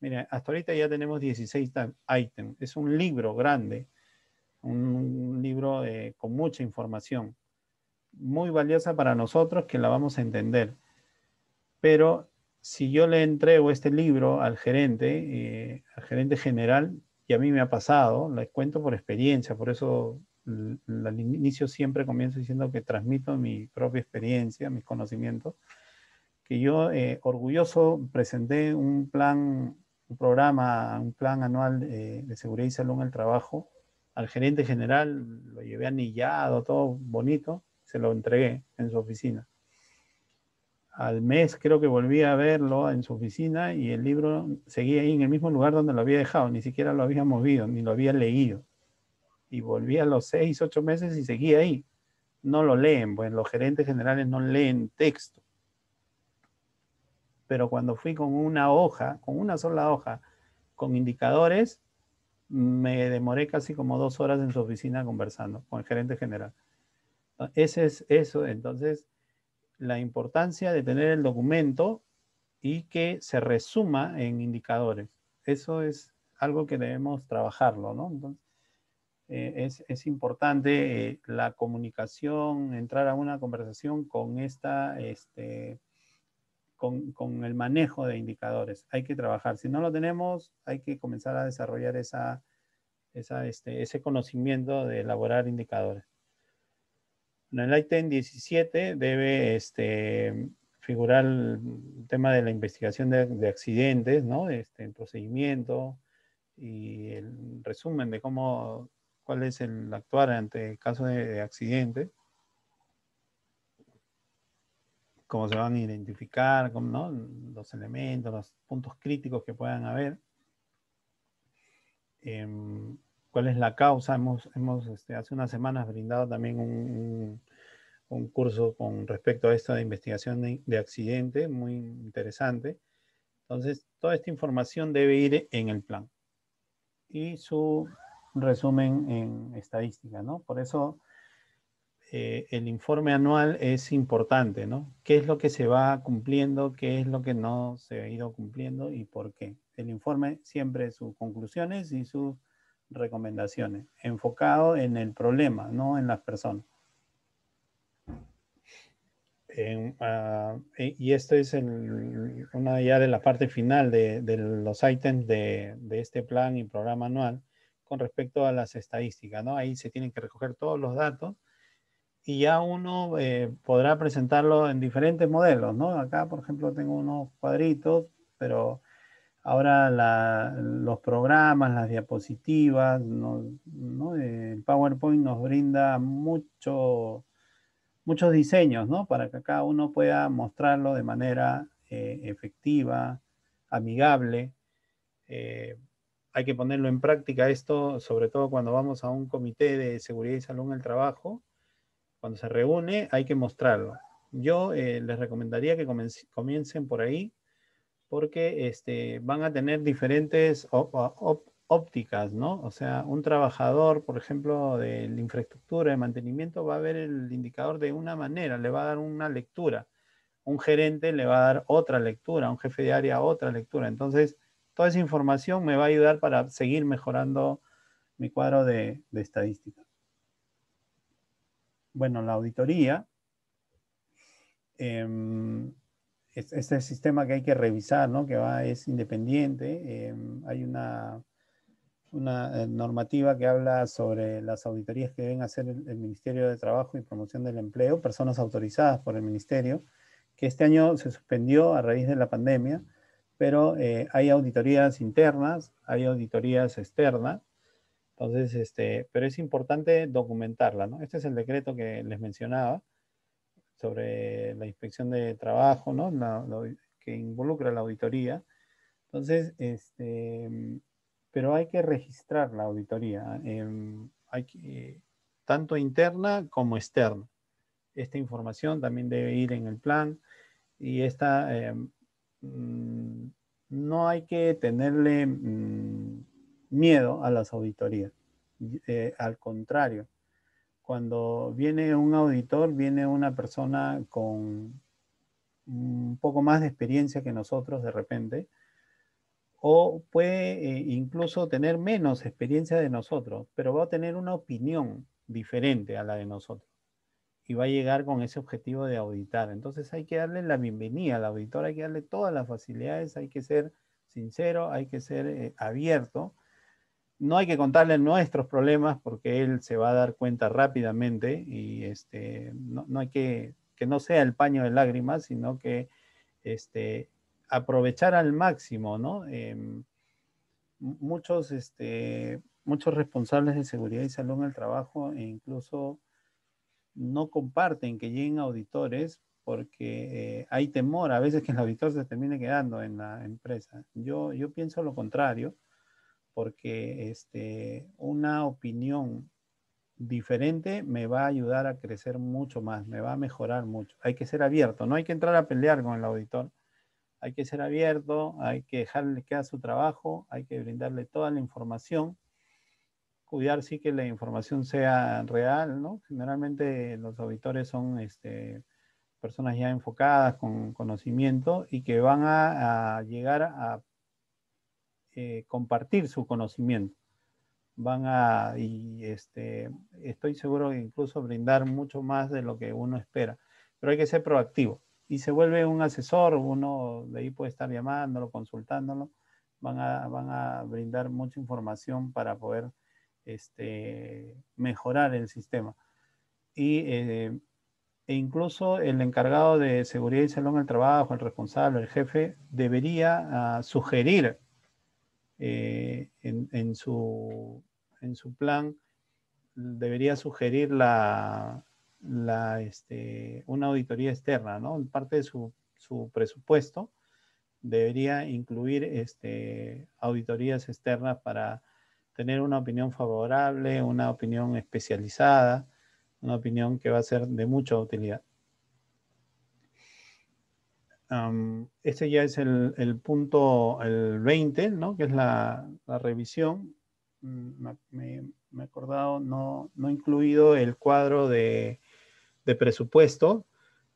mira, hasta ahorita ya tenemos 16 items. Es un libro grande, un, libro eh, con mucha información, muy valiosa para nosotros que la vamos a entender. Pero si yo le entrego este libro al gerente, eh, al gerente general, y a mí me ha pasado, les cuento por experiencia, por eso al inicio siempre comienzo diciendo que transmito mi propia experiencia, mis conocimientos, que yo eh, orgulloso presenté un plan, un programa, un plan anual eh, de seguridad y salud en el trabajo al gerente general, lo llevé anillado, todo bonito, se lo entregué en su oficina al mes creo que volví a verlo en su oficina y el libro seguía ahí en el mismo lugar donde lo había dejado, ni siquiera lo había movido, ni lo había leído. Y volví a los seis, ocho meses y seguía ahí. No lo leen, pues los gerentes generales no leen texto. Pero cuando fui con una hoja, con una sola hoja, con indicadores, me demoré casi como dos horas en su oficina conversando con el gerente general. Ese es eso, entonces la importancia de tener el documento y que se resuma en indicadores. Eso es algo que debemos trabajarlo, ¿no? Entonces, eh, es, importante eh, la comunicación, entrar a una conversación con esta, este, con, el manejo de indicadores. Hay que trabajar. Si no lo tenemos, hay que comenzar a desarrollar esa, este, ese conocimiento de elaborar indicadores. En el ITEM e 17 debe este, figurar el tema de la investigación de, accidentes, ¿no? Este, el procedimiento y el resumen de cómo, cuál es el actuar ante el caso de accidente. Cómo se van a identificar, Los elementos, los puntos críticos que puedan haber. Em, cuál es la causa. Hemos, hemos este, hace unas semanas brindado también un, curso con respecto a esto de investigación de, accidente, muy interesante. Entonces, toda esta información debe ir en el plan. Y su resumen en estadística, ¿no? Por eso eh, el informe anual es importante, ¿no? ¿Qué es lo que se va cumpliendo? ¿Qué es lo que no se ha ido cumpliendo? ¿Y por qué? El informe siempre sus conclusiones y sus recomendaciones, enfocado en el problema, no en las personas. Ah, y esto es una ya de la parte final de, los ítems de, este plan y programa anual con respecto a las estadísticas, ¿no? Ahí se tienen que recoger todos los datos y ya uno eh, podrá presentarlo en diferentes modelos, ¿no? Acá, por ejemplo, tengo unos cuadritos, pero Ahora los programas, las diapositivas, eh, el PowerPoint nos brinda mucho, muchos diseños, Para que cada uno pueda mostrarlo de manera eh, efectiva, amigable. Eh, hay que ponerlo en práctica esto, sobre todo cuando vamos a un comité de seguridad y salud en el trabajo. Cuando se reúne, hay que mostrarlo. Yo les recomendaría que comiencen por ahí porque este, van a tener diferentes ópticas, ¿no? O sea, un trabajador, por ejemplo, de la infraestructura, de mantenimiento, va a ver el indicador de una manera, le va a dar una lectura. Un gerente le va a dar otra lectura, un jefe de área otra lectura. Entonces, toda esa información me va a ayudar para seguir mejorando mi cuadro de, estadística. Bueno, la auditoría. Em, este sistema que hay que revisar, ¿no? que va, es independiente. Em, hay una, una, eh, normativa que habla sobre las auditorías que deben hacer el, Ministerio de Trabajo y Promoción del Empleo, personas autorizadas por el Ministerio, que este año se suspendió a raíz de la pandemia, pero eh, hay auditorías internas, hay auditorías externas. Entonces, este, pero es importante documentarla, ¿no? Este es el decreto que les mencionaba sobre la inspección de trabajo, ¿no? que involucra la auditoría. Entonces, este, pero hay que registrar la auditoría, em, hay que, tanto interna como externa. Esta información también debe ir en el plan y esta, em, mm, no hay que tenerle mm, miedo a las auditorías. Eh, al contrario, cuando viene un auditor, viene una persona con un poco más de experiencia que nosotros de repente, o puede eh, incluso tener menos experiencia de nosotros, pero va a tener una opinión diferente a la de nosotros y va a llegar con ese objetivo de auditar. Entonces hay que darle la bienvenida al auditor, hay que darle todas las facilidades, hay que ser sincero, hay que ser eh, abierto no hay que contarle nuestros problemas porque él se va a dar cuenta rápidamente y este, no, hay que que no sea el paño de lágrimas, sino que este, aprovechar al máximo, ¿no? Em, muchos, este, muchos responsables de seguridad y salud en el trabajo e incluso no comparten que lleguen auditores porque eh, hay temor a veces que el auditor se termine quedando en la empresa. Yo, yo pienso lo contrario porque este, una opinión diferente me va a ayudar a crecer mucho más, me va a mejorar mucho. Hay que ser abierto, no hay que entrar a pelear con el auditor. Hay que ser abierto, hay que dejarle que haga su trabajo, hay que brindarle toda la información, cuidar sí que la información sea real, ¿no? Generalmente los auditores son este, personas ya enfocadas con conocimiento y que van a, a llegar a eh, compartir su conocimiento. Van a, y este, estoy seguro que incluso brindar mucho más de lo que uno espera, pero hay que ser proactivo. Y se vuelve un asesor, uno de ahí puede estar llamándolo, consultándolo, van a, van a brindar mucha información para poder este, mejorar el sistema. Y eh, e incluso el encargado de seguridad y salón del trabajo, el responsable, el jefe, debería ah, sugerir eh, en, su, en, su, plan debería sugerir la, este, una auditoría externa, ¿no? Parte de su, presupuesto debería incluir este, auditorías externas para tener una opinión favorable, una opinión especializada, una opinión que va a ser de mucha utilidad este ya es el, punto el 20, ¿no? que es la, revisión. Mm, me, he acordado, no, he incluido el cuadro de, presupuesto,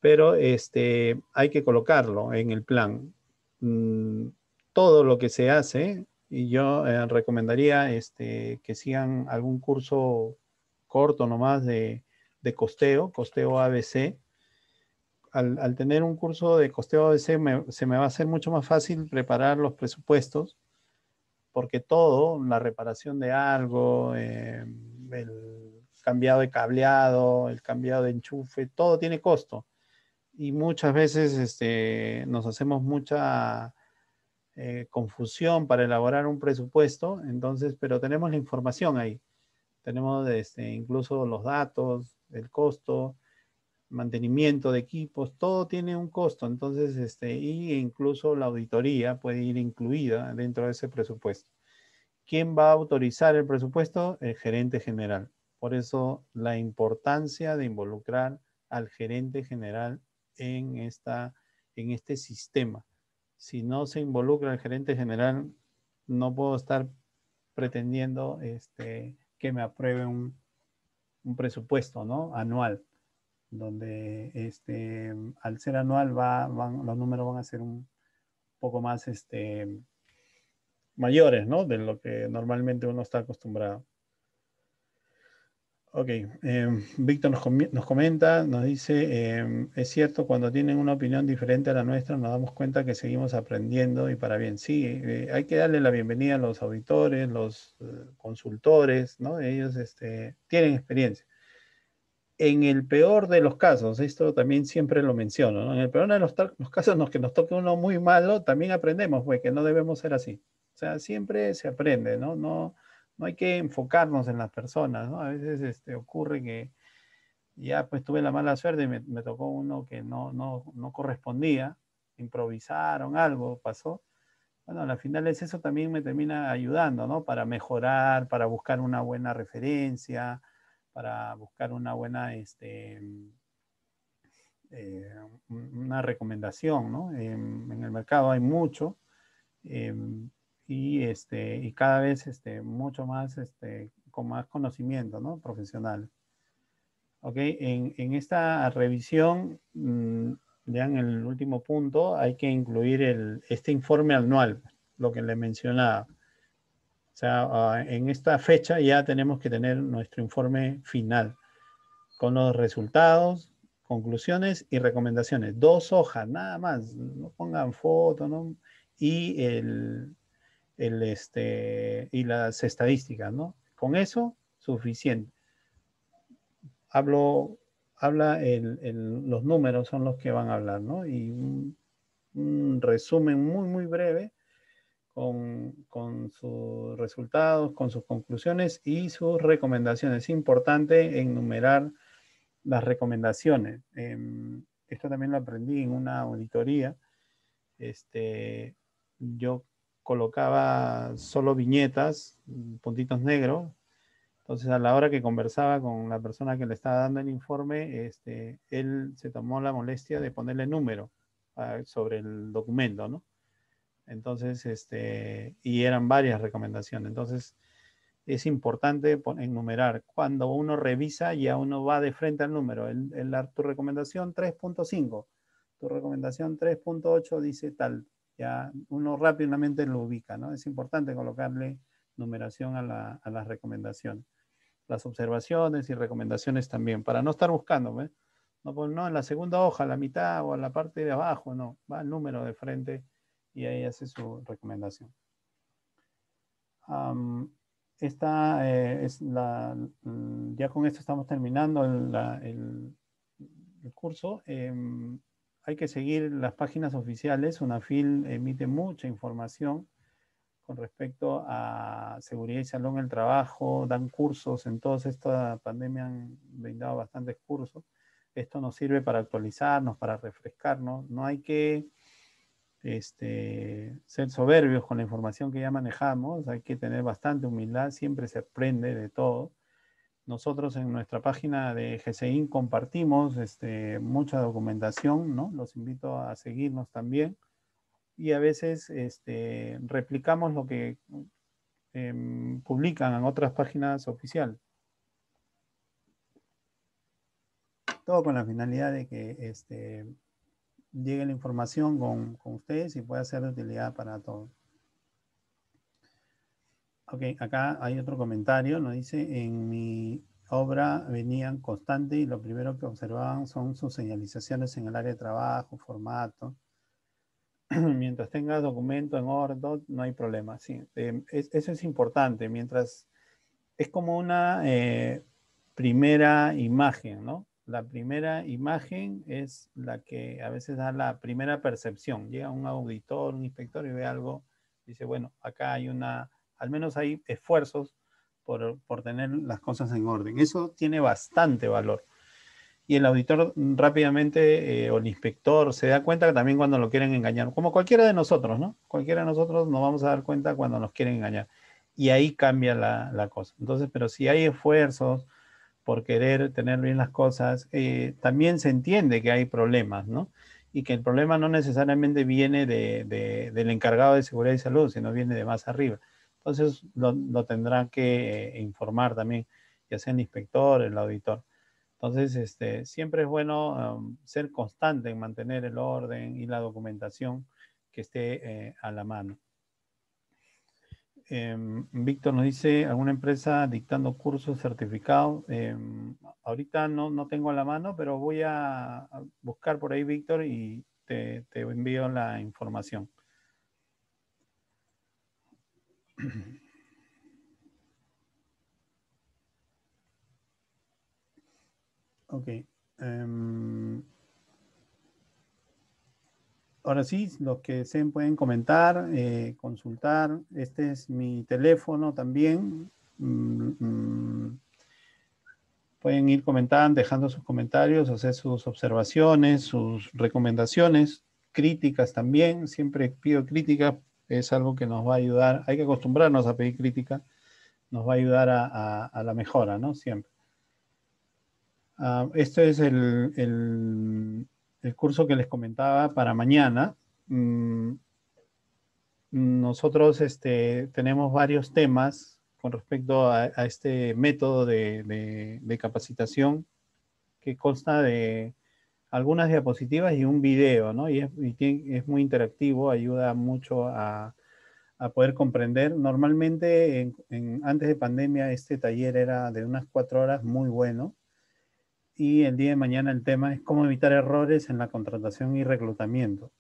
pero este, hay que colocarlo en el plan. Mm, todo lo que se hace, y yo eh, recomendaría este, que sigan algún curso corto nomás de costeo, costeo ABC, al, tener un curso de costeo de se me, va a hacer mucho más fácil preparar los presupuestos, porque todo, la reparación de algo, em, el cambiado de cableado, el cambiado de enchufe, todo tiene costo. Y muchas veces este, nos hacemos mucha eh, confusión para elaborar un presupuesto, entonces, pero tenemos la información ahí. Tenemos este, incluso los datos, el costo, mantenimiento de equipos, todo tiene un costo, entonces, este, y incluso la auditoría puede ir incluida dentro de ese presupuesto. ¿Quién va a autorizar el presupuesto? El gerente general. Por eso la importancia de involucrar al gerente general en, esta, en este sistema. Si no se involucra el gerente general, no puedo estar pretendiendo este, que me apruebe un, presupuesto ¿no? anual donde este, al ser anual va, los números van a ser un poco más este, mayores ¿no? de lo que normalmente uno está acostumbrado. Ok, em, Víctor nos, comenta, nos dice, em, es cierto, cuando tienen una opinión diferente a la nuestra, nos damos cuenta que seguimos aprendiendo y para bien. Sí, eh, hay que darle la bienvenida a los auditores, los eh, consultores, ¿no? Ellos este, tienen experiencia en el peor de los casos, esto también siempre lo menciono, en el peor de los, casos en los que nos toque uno muy malo, también aprendemos, pues, que no debemos ser así. O sea, siempre se aprende, ¿no? No, no hay que enfocarnos en las personas, ¿no? A veces este, ocurre que ya pues tuve la mala suerte y me, tocó uno que no, no, no correspondía, improvisaron algo, pasó. Bueno, al final es eso también me termina ayudando, ¿no? Para mejorar, para buscar una buena referencia, para buscar una buena, este, mm, eh, una recomendación, ¿no? en el mercado hay mucho eh, y, este, y cada vez este, mucho más, este, con más conocimiento, ¿no? Profesional. Ok, en, esta revisión, vean mm, el último punto, hay que incluir este informe anual, lo que le mencionaba. O sea, ah, en esta fecha ya tenemos que tener nuestro informe final con los resultados, conclusiones y recomendaciones. Dos hojas, nada más. No pongan foto, ¿no? Y, el, este, y las estadísticas, ¿no? Con eso, suficiente. Hablo, habla el, los números son los que van a hablar, ¿no? Y un resumen muy, muy breve con, sus resultados, con sus conclusiones y sus recomendaciones. Es importante enumerar las recomendaciones. Em, esto también lo aprendí en una auditoría. Este, yo colocaba solo viñetas, puntitos negros. Entonces, a la hora que conversaba con la persona que le estaba dando el informe, este, él se tomó la molestia de ponerle número ah, sobre el documento, ¿no? Entonces, este, y eran varias recomendaciones. Entonces, es importante enumerar. Cuando uno revisa, ya uno va de frente al número. El, la, tu recomendación 3.5, tu recomendación 3.8 dice tal. Ya uno rápidamente lo ubica, ¿no? Es importante colocarle numeración a, la, a las recomendaciones. Las observaciones y recomendaciones también, para no estar buscando, No, pues no, en la segunda hoja, a la mitad o a la parte de abajo, no. Va el número de frente y ahí hace su recomendación. esta eh, es la, mm, ya con esto estamos terminando el, curso. Em, hay que seguir las páginas oficiales. UNAFIL emite mucha información con respecto a seguridad y salud en el trabajo, dan cursos, en toda esta pandemia han brindado bastantes cursos. Esto nos sirve para actualizarnos, para refrescarnos. No hay que este, ser soberbios con la información que ya manejamos, hay que tener bastante humildad, siempre se aprende de todo. Nosotros en nuestra página de GCIN compartimos este, mucha documentación, ¿no? Los invito a seguirnos también. Y a veces este, replicamos lo que em, publican en otras páginas oficiales. Todo con la finalidad de que este, llegue la información con, con ustedes y pueda ser de utilidad para todos. Ok, acá hay otro comentario, nos dice, en mi obra venían constantes y lo primero que observaban son sus señalizaciones en el área de trabajo, formato. mientras tengas documento en orden no hay problema. Sí, eh, eso es importante, mientras es como una eh, primera imagen, ¿no? la primera imagen es la que a veces da la primera percepción. Llega un auditor, un inspector y ve algo, dice, bueno, acá hay una, al menos hay esfuerzos por, por tener las cosas en orden. Eso tiene bastante valor. Y el auditor rápidamente eh, o el inspector se da cuenta también cuando lo quieren engañar, como cualquiera de nosotros, ¿no? Cualquiera de nosotros nos vamos a dar cuenta cuando nos quieren engañar. Y ahí cambia la, la cosa. Entonces, pero si hay esfuerzos, por querer tener bien las cosas, eh, también se entiende que hay problemas, ¿no? Y que el problema no necesariamente viene de, del encargado de seguridad y salud, sino viene de más arriba. Entonces lo, tendrá que eh, informar también, ya sea el inspector, el auditor. Entonces, este, siempre es bueno um, ser constante en mantener el orden y la documentación que esté eh, a la mano. Em, Víctor nos dice, ¿alguna empresa dictando cursos certificados? Em, ahorita no, no tengo la mano, pero voy a buscar por ahí, Víctor, y te, envío la información. Ok. Em, ahora sí, los que deseen pueden comentar, eh, consultar. Este es mi teléfono también. Mm, mm. Pueden ir comentando, dejando sus comentarios, hacer sus observaciones, sus recomendaciones, críticas también. Siempre pido críticas, es algo que nos va a ayudar. Hay que acostumbrarnos a pedir crítica, nos va a ayudar a, la mejora, ¿no? Siempre. Ah, esto es el el curso que les comentaba para mañana. Mm, nosotros este, tenemos varios temas con respecto a, este método de, capacitación que consta de algunas diapositivas y un video, ¿no? Y es, muy interactivo, ayuda mucho a, poder comprender. Normalmente, antes de pandemia, este taller era de unas cuatro horas, muy bueno y el día de mañana el tema es cómo evitar errores en la contratación y reclutamiento.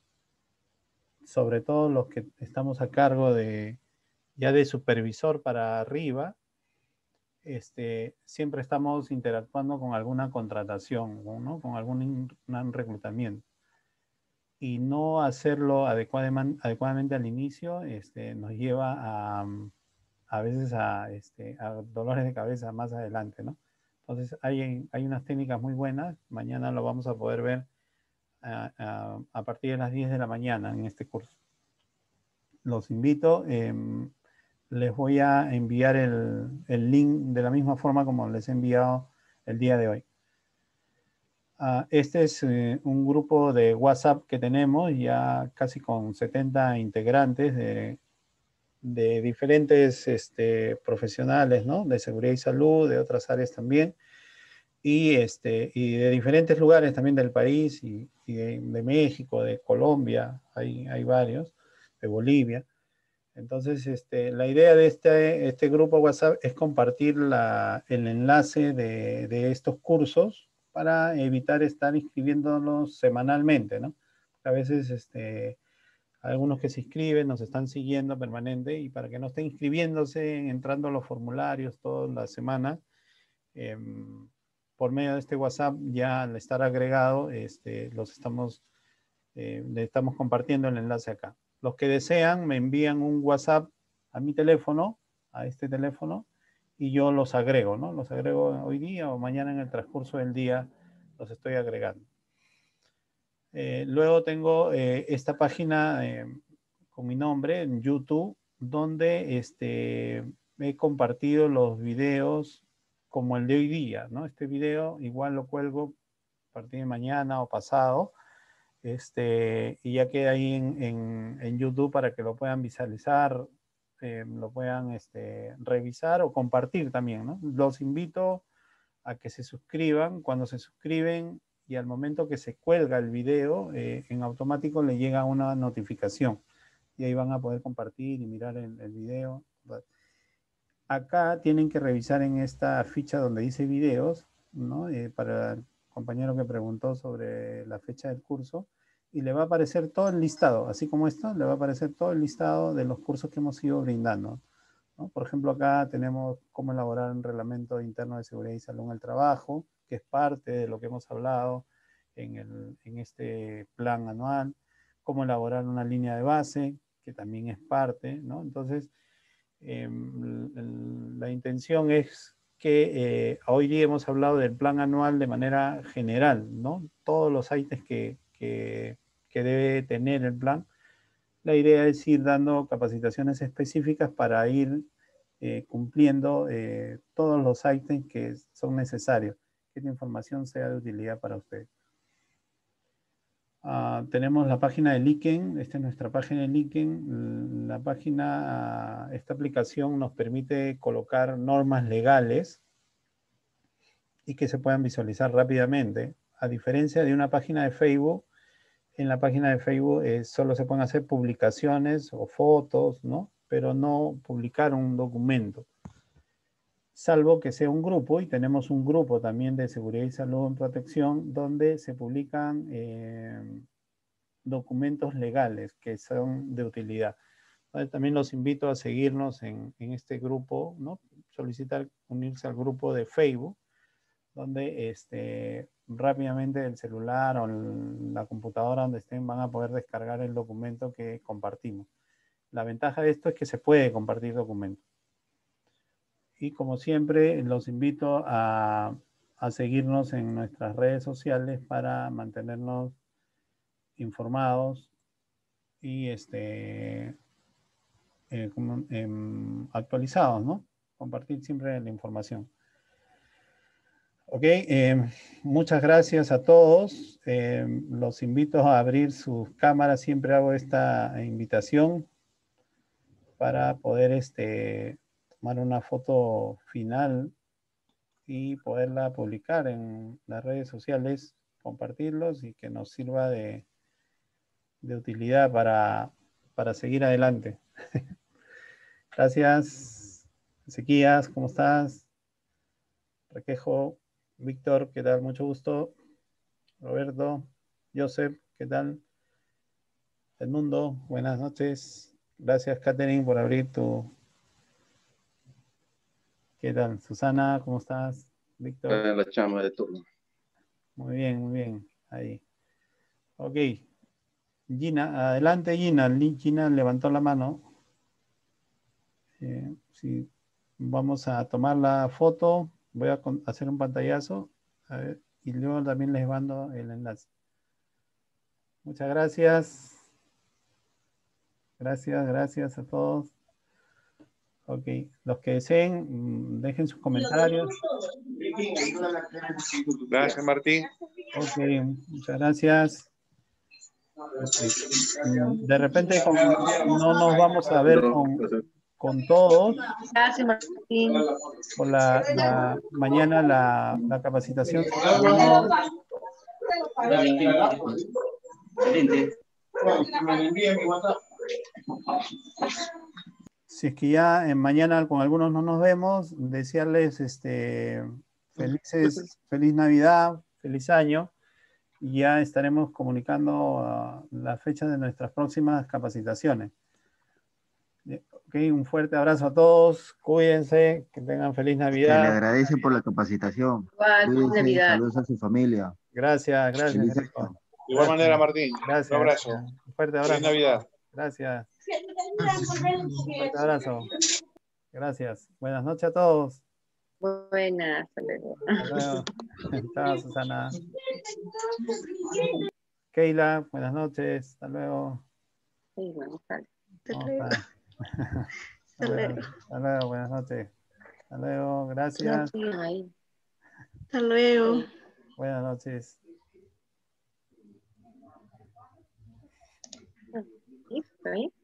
Sobre todo los que estamos a cargo de ya de supervisor para arriba, este, siempre estamos interactuando con alguna contratación, ¿no? con algún reclutamiento. Y no hacerlo adecuadamente, adecuadamente al inicio este, nos lleva a, a veces a, este, a dolores de cabeza más adelante, ¿no? Entonces hay, hay unas técnicas muy buenas, mañana lo vamos a poder ver a, partir de las 10 de la mañana en este curso. Los invito, em, les voy a enviar el, link de la misma forma como les he enviado el día de hoy. Ah, este es eh, un grupo de WhatsApp que tenemos, ya casi con 70 integrantes de de diferentes este, profesionales, ¿no? De seguridad y salud, de otras áreas también, y, este, y de diferentes lugares también del país, y, de, México, de Colombia, hay, hay varios, de Bolivia. Entonces, este, la idea de este, este grupo WhatsApp es compartir la, el enlace de, estos cursos para evitar estar inscribiéndolos semanalmente, ¿no? A veces este, algunos que se inscriben, nos están siguiendo permanente y para que no estén inscribiéndose, entrando a los formularios todas la semana em, por medio de este WhatsApp ya al estar agregado, este, los estamos, eh, le estamos compartiendo el enlace acá. Los que desean me envían un WhatsApp a mi teléfono, a este teléfono, y yo los agrego, ¿no? Los agrego hoy día o mañana en el transcurso del día, los estoy agregando. Eh, luego tengo eh, esta página eh, con mi nombre en YouTube, donde este, he compartido los videos como el de hoy día, ¿no? Este video igual lo cuelgo a partir de mañana o pasado, este, y ya queda ahí en, YouTube para que lo puedan visualizar, lo puedan este, revisar o compartir también, Los invito a que se suscriban. Cuando se suscriben, y al momento que se cuelga el video, eh, en automático le llega una notificación. Y ahí van a poder compartir y mirar el, video. Acá tienen que revisar en esta ficha donde dice videos, ¿no? Eh, para el compañero que preguntó sobre la fecha del curso, y le va a aparecer todo el listado, así como esto, le va a aparecer todo el listado de los cursos que hemos ido brindando. Por ejemplo, acá tenemos cómo elaborar un reglamento interno de seguridad y salud en el trabajo, que es parte de lo que hemos hablado en, este plan anual, cómo elaborar una línea de base, que también es parte, ¿no? Entonces, em, la intención es que eh, hoy día hemos hablado del plan anual de manera general, ¿no? Todos los ítems que, debe tener el plan. La idea es ir dando capacitaciones específicas para ir eh, cumpliendo eh, todos los ítems que son necesarios que información sea de utilidad para usted. Ah, tenemos la página de Liken, esta es nuestra página de Liken. La página, ah, esta aplicación nos permite colocar normas legales y que se puedan visualizar rápidamente. A diferencia de una página de Facebook, en la página de Facebook eh, solo se pueden hacer publicaciones o fotos, ¿no? Pero no publicar un documento salvo que sea un grupo, y tenemos un grupo también de seguridad y salud en protección, donde se publican eh, documentos legales que son de utilidad. También los invito a seguirnos en, este grupo, ¿no? solicitar unirse al grupo de Facebook, donde este, rápidamente el celular o la computadora donde estén van a poder descargar el documento que compartimos. La ventaja de esto es que se puede compartir documentos y como siempre, los invito a, seguirnos en nuestras redes sociales para mantenernos informados y este, eh, em, actualizados, ¿no? Compartir siempre la información. Ok, em, muchas gracias a todos. Em, los invito a abrir sus cámaras. Siempre hago esta invitación para poder este, tomar una foto final y poderla publicar en las redes sociales, compartirlos y que nos sirva de, de utilidad para, para seguir adelante. Gracias, sequías. ¿cómo estás? Requejo, Víctor, ¿qué tal? Mucho gusto. Roberto, Joseph, ¿qué tal? El mundo, buenas noches. Gracias, Katherine, por abrir tu, ¿Qué tal? Susana, ¿cómo estás? Víctor. la chama de turno. Muy bien, muy bien. Ahí. Ok. Gina, adelante Gina. Gina levantó la mano. Eh, sí. Vamos a tomar la foto. Voy a hacer un pantallazo. y luego también les mando el enlace. Muchas gracias. Gracias, gracias a todos. Ok, los que deseen, mm, dejen sus comentarios. Gracias, Martín. Ok, muchas gracias. De repente no nos vamos a ver con, todos. Gracias, Martín. Por la, mañana la, capacitación si es que ya eh, mañana con algunos no nos vemos, desearles este, felices, feliz Navidad, feliz año. Y ya estaremos comunicando ah, la las de nuestras próximas capacitaciones. Eh, un fuerte abrazo a todos, cuídense, que tengan feliz Navidad. le agradece por la capacitación. feliz Navidad. Saludos a su familia. Gracias, gracias. De igual manera, Martín. Un abrazo. Un fuerte abrazo. Feliz Navidad. Gracias. Un abrazo. Gracias. Buenas noches a todos. Buenas, hasta luego. Hasta luego. Chao, Susana. Keila, buenas noches. Hasta luego. Hasta luego. Hasta luego. Hasta luego, buenas noches. Hasta luego, gracias. Hasta luego. Buenas noches. Ah,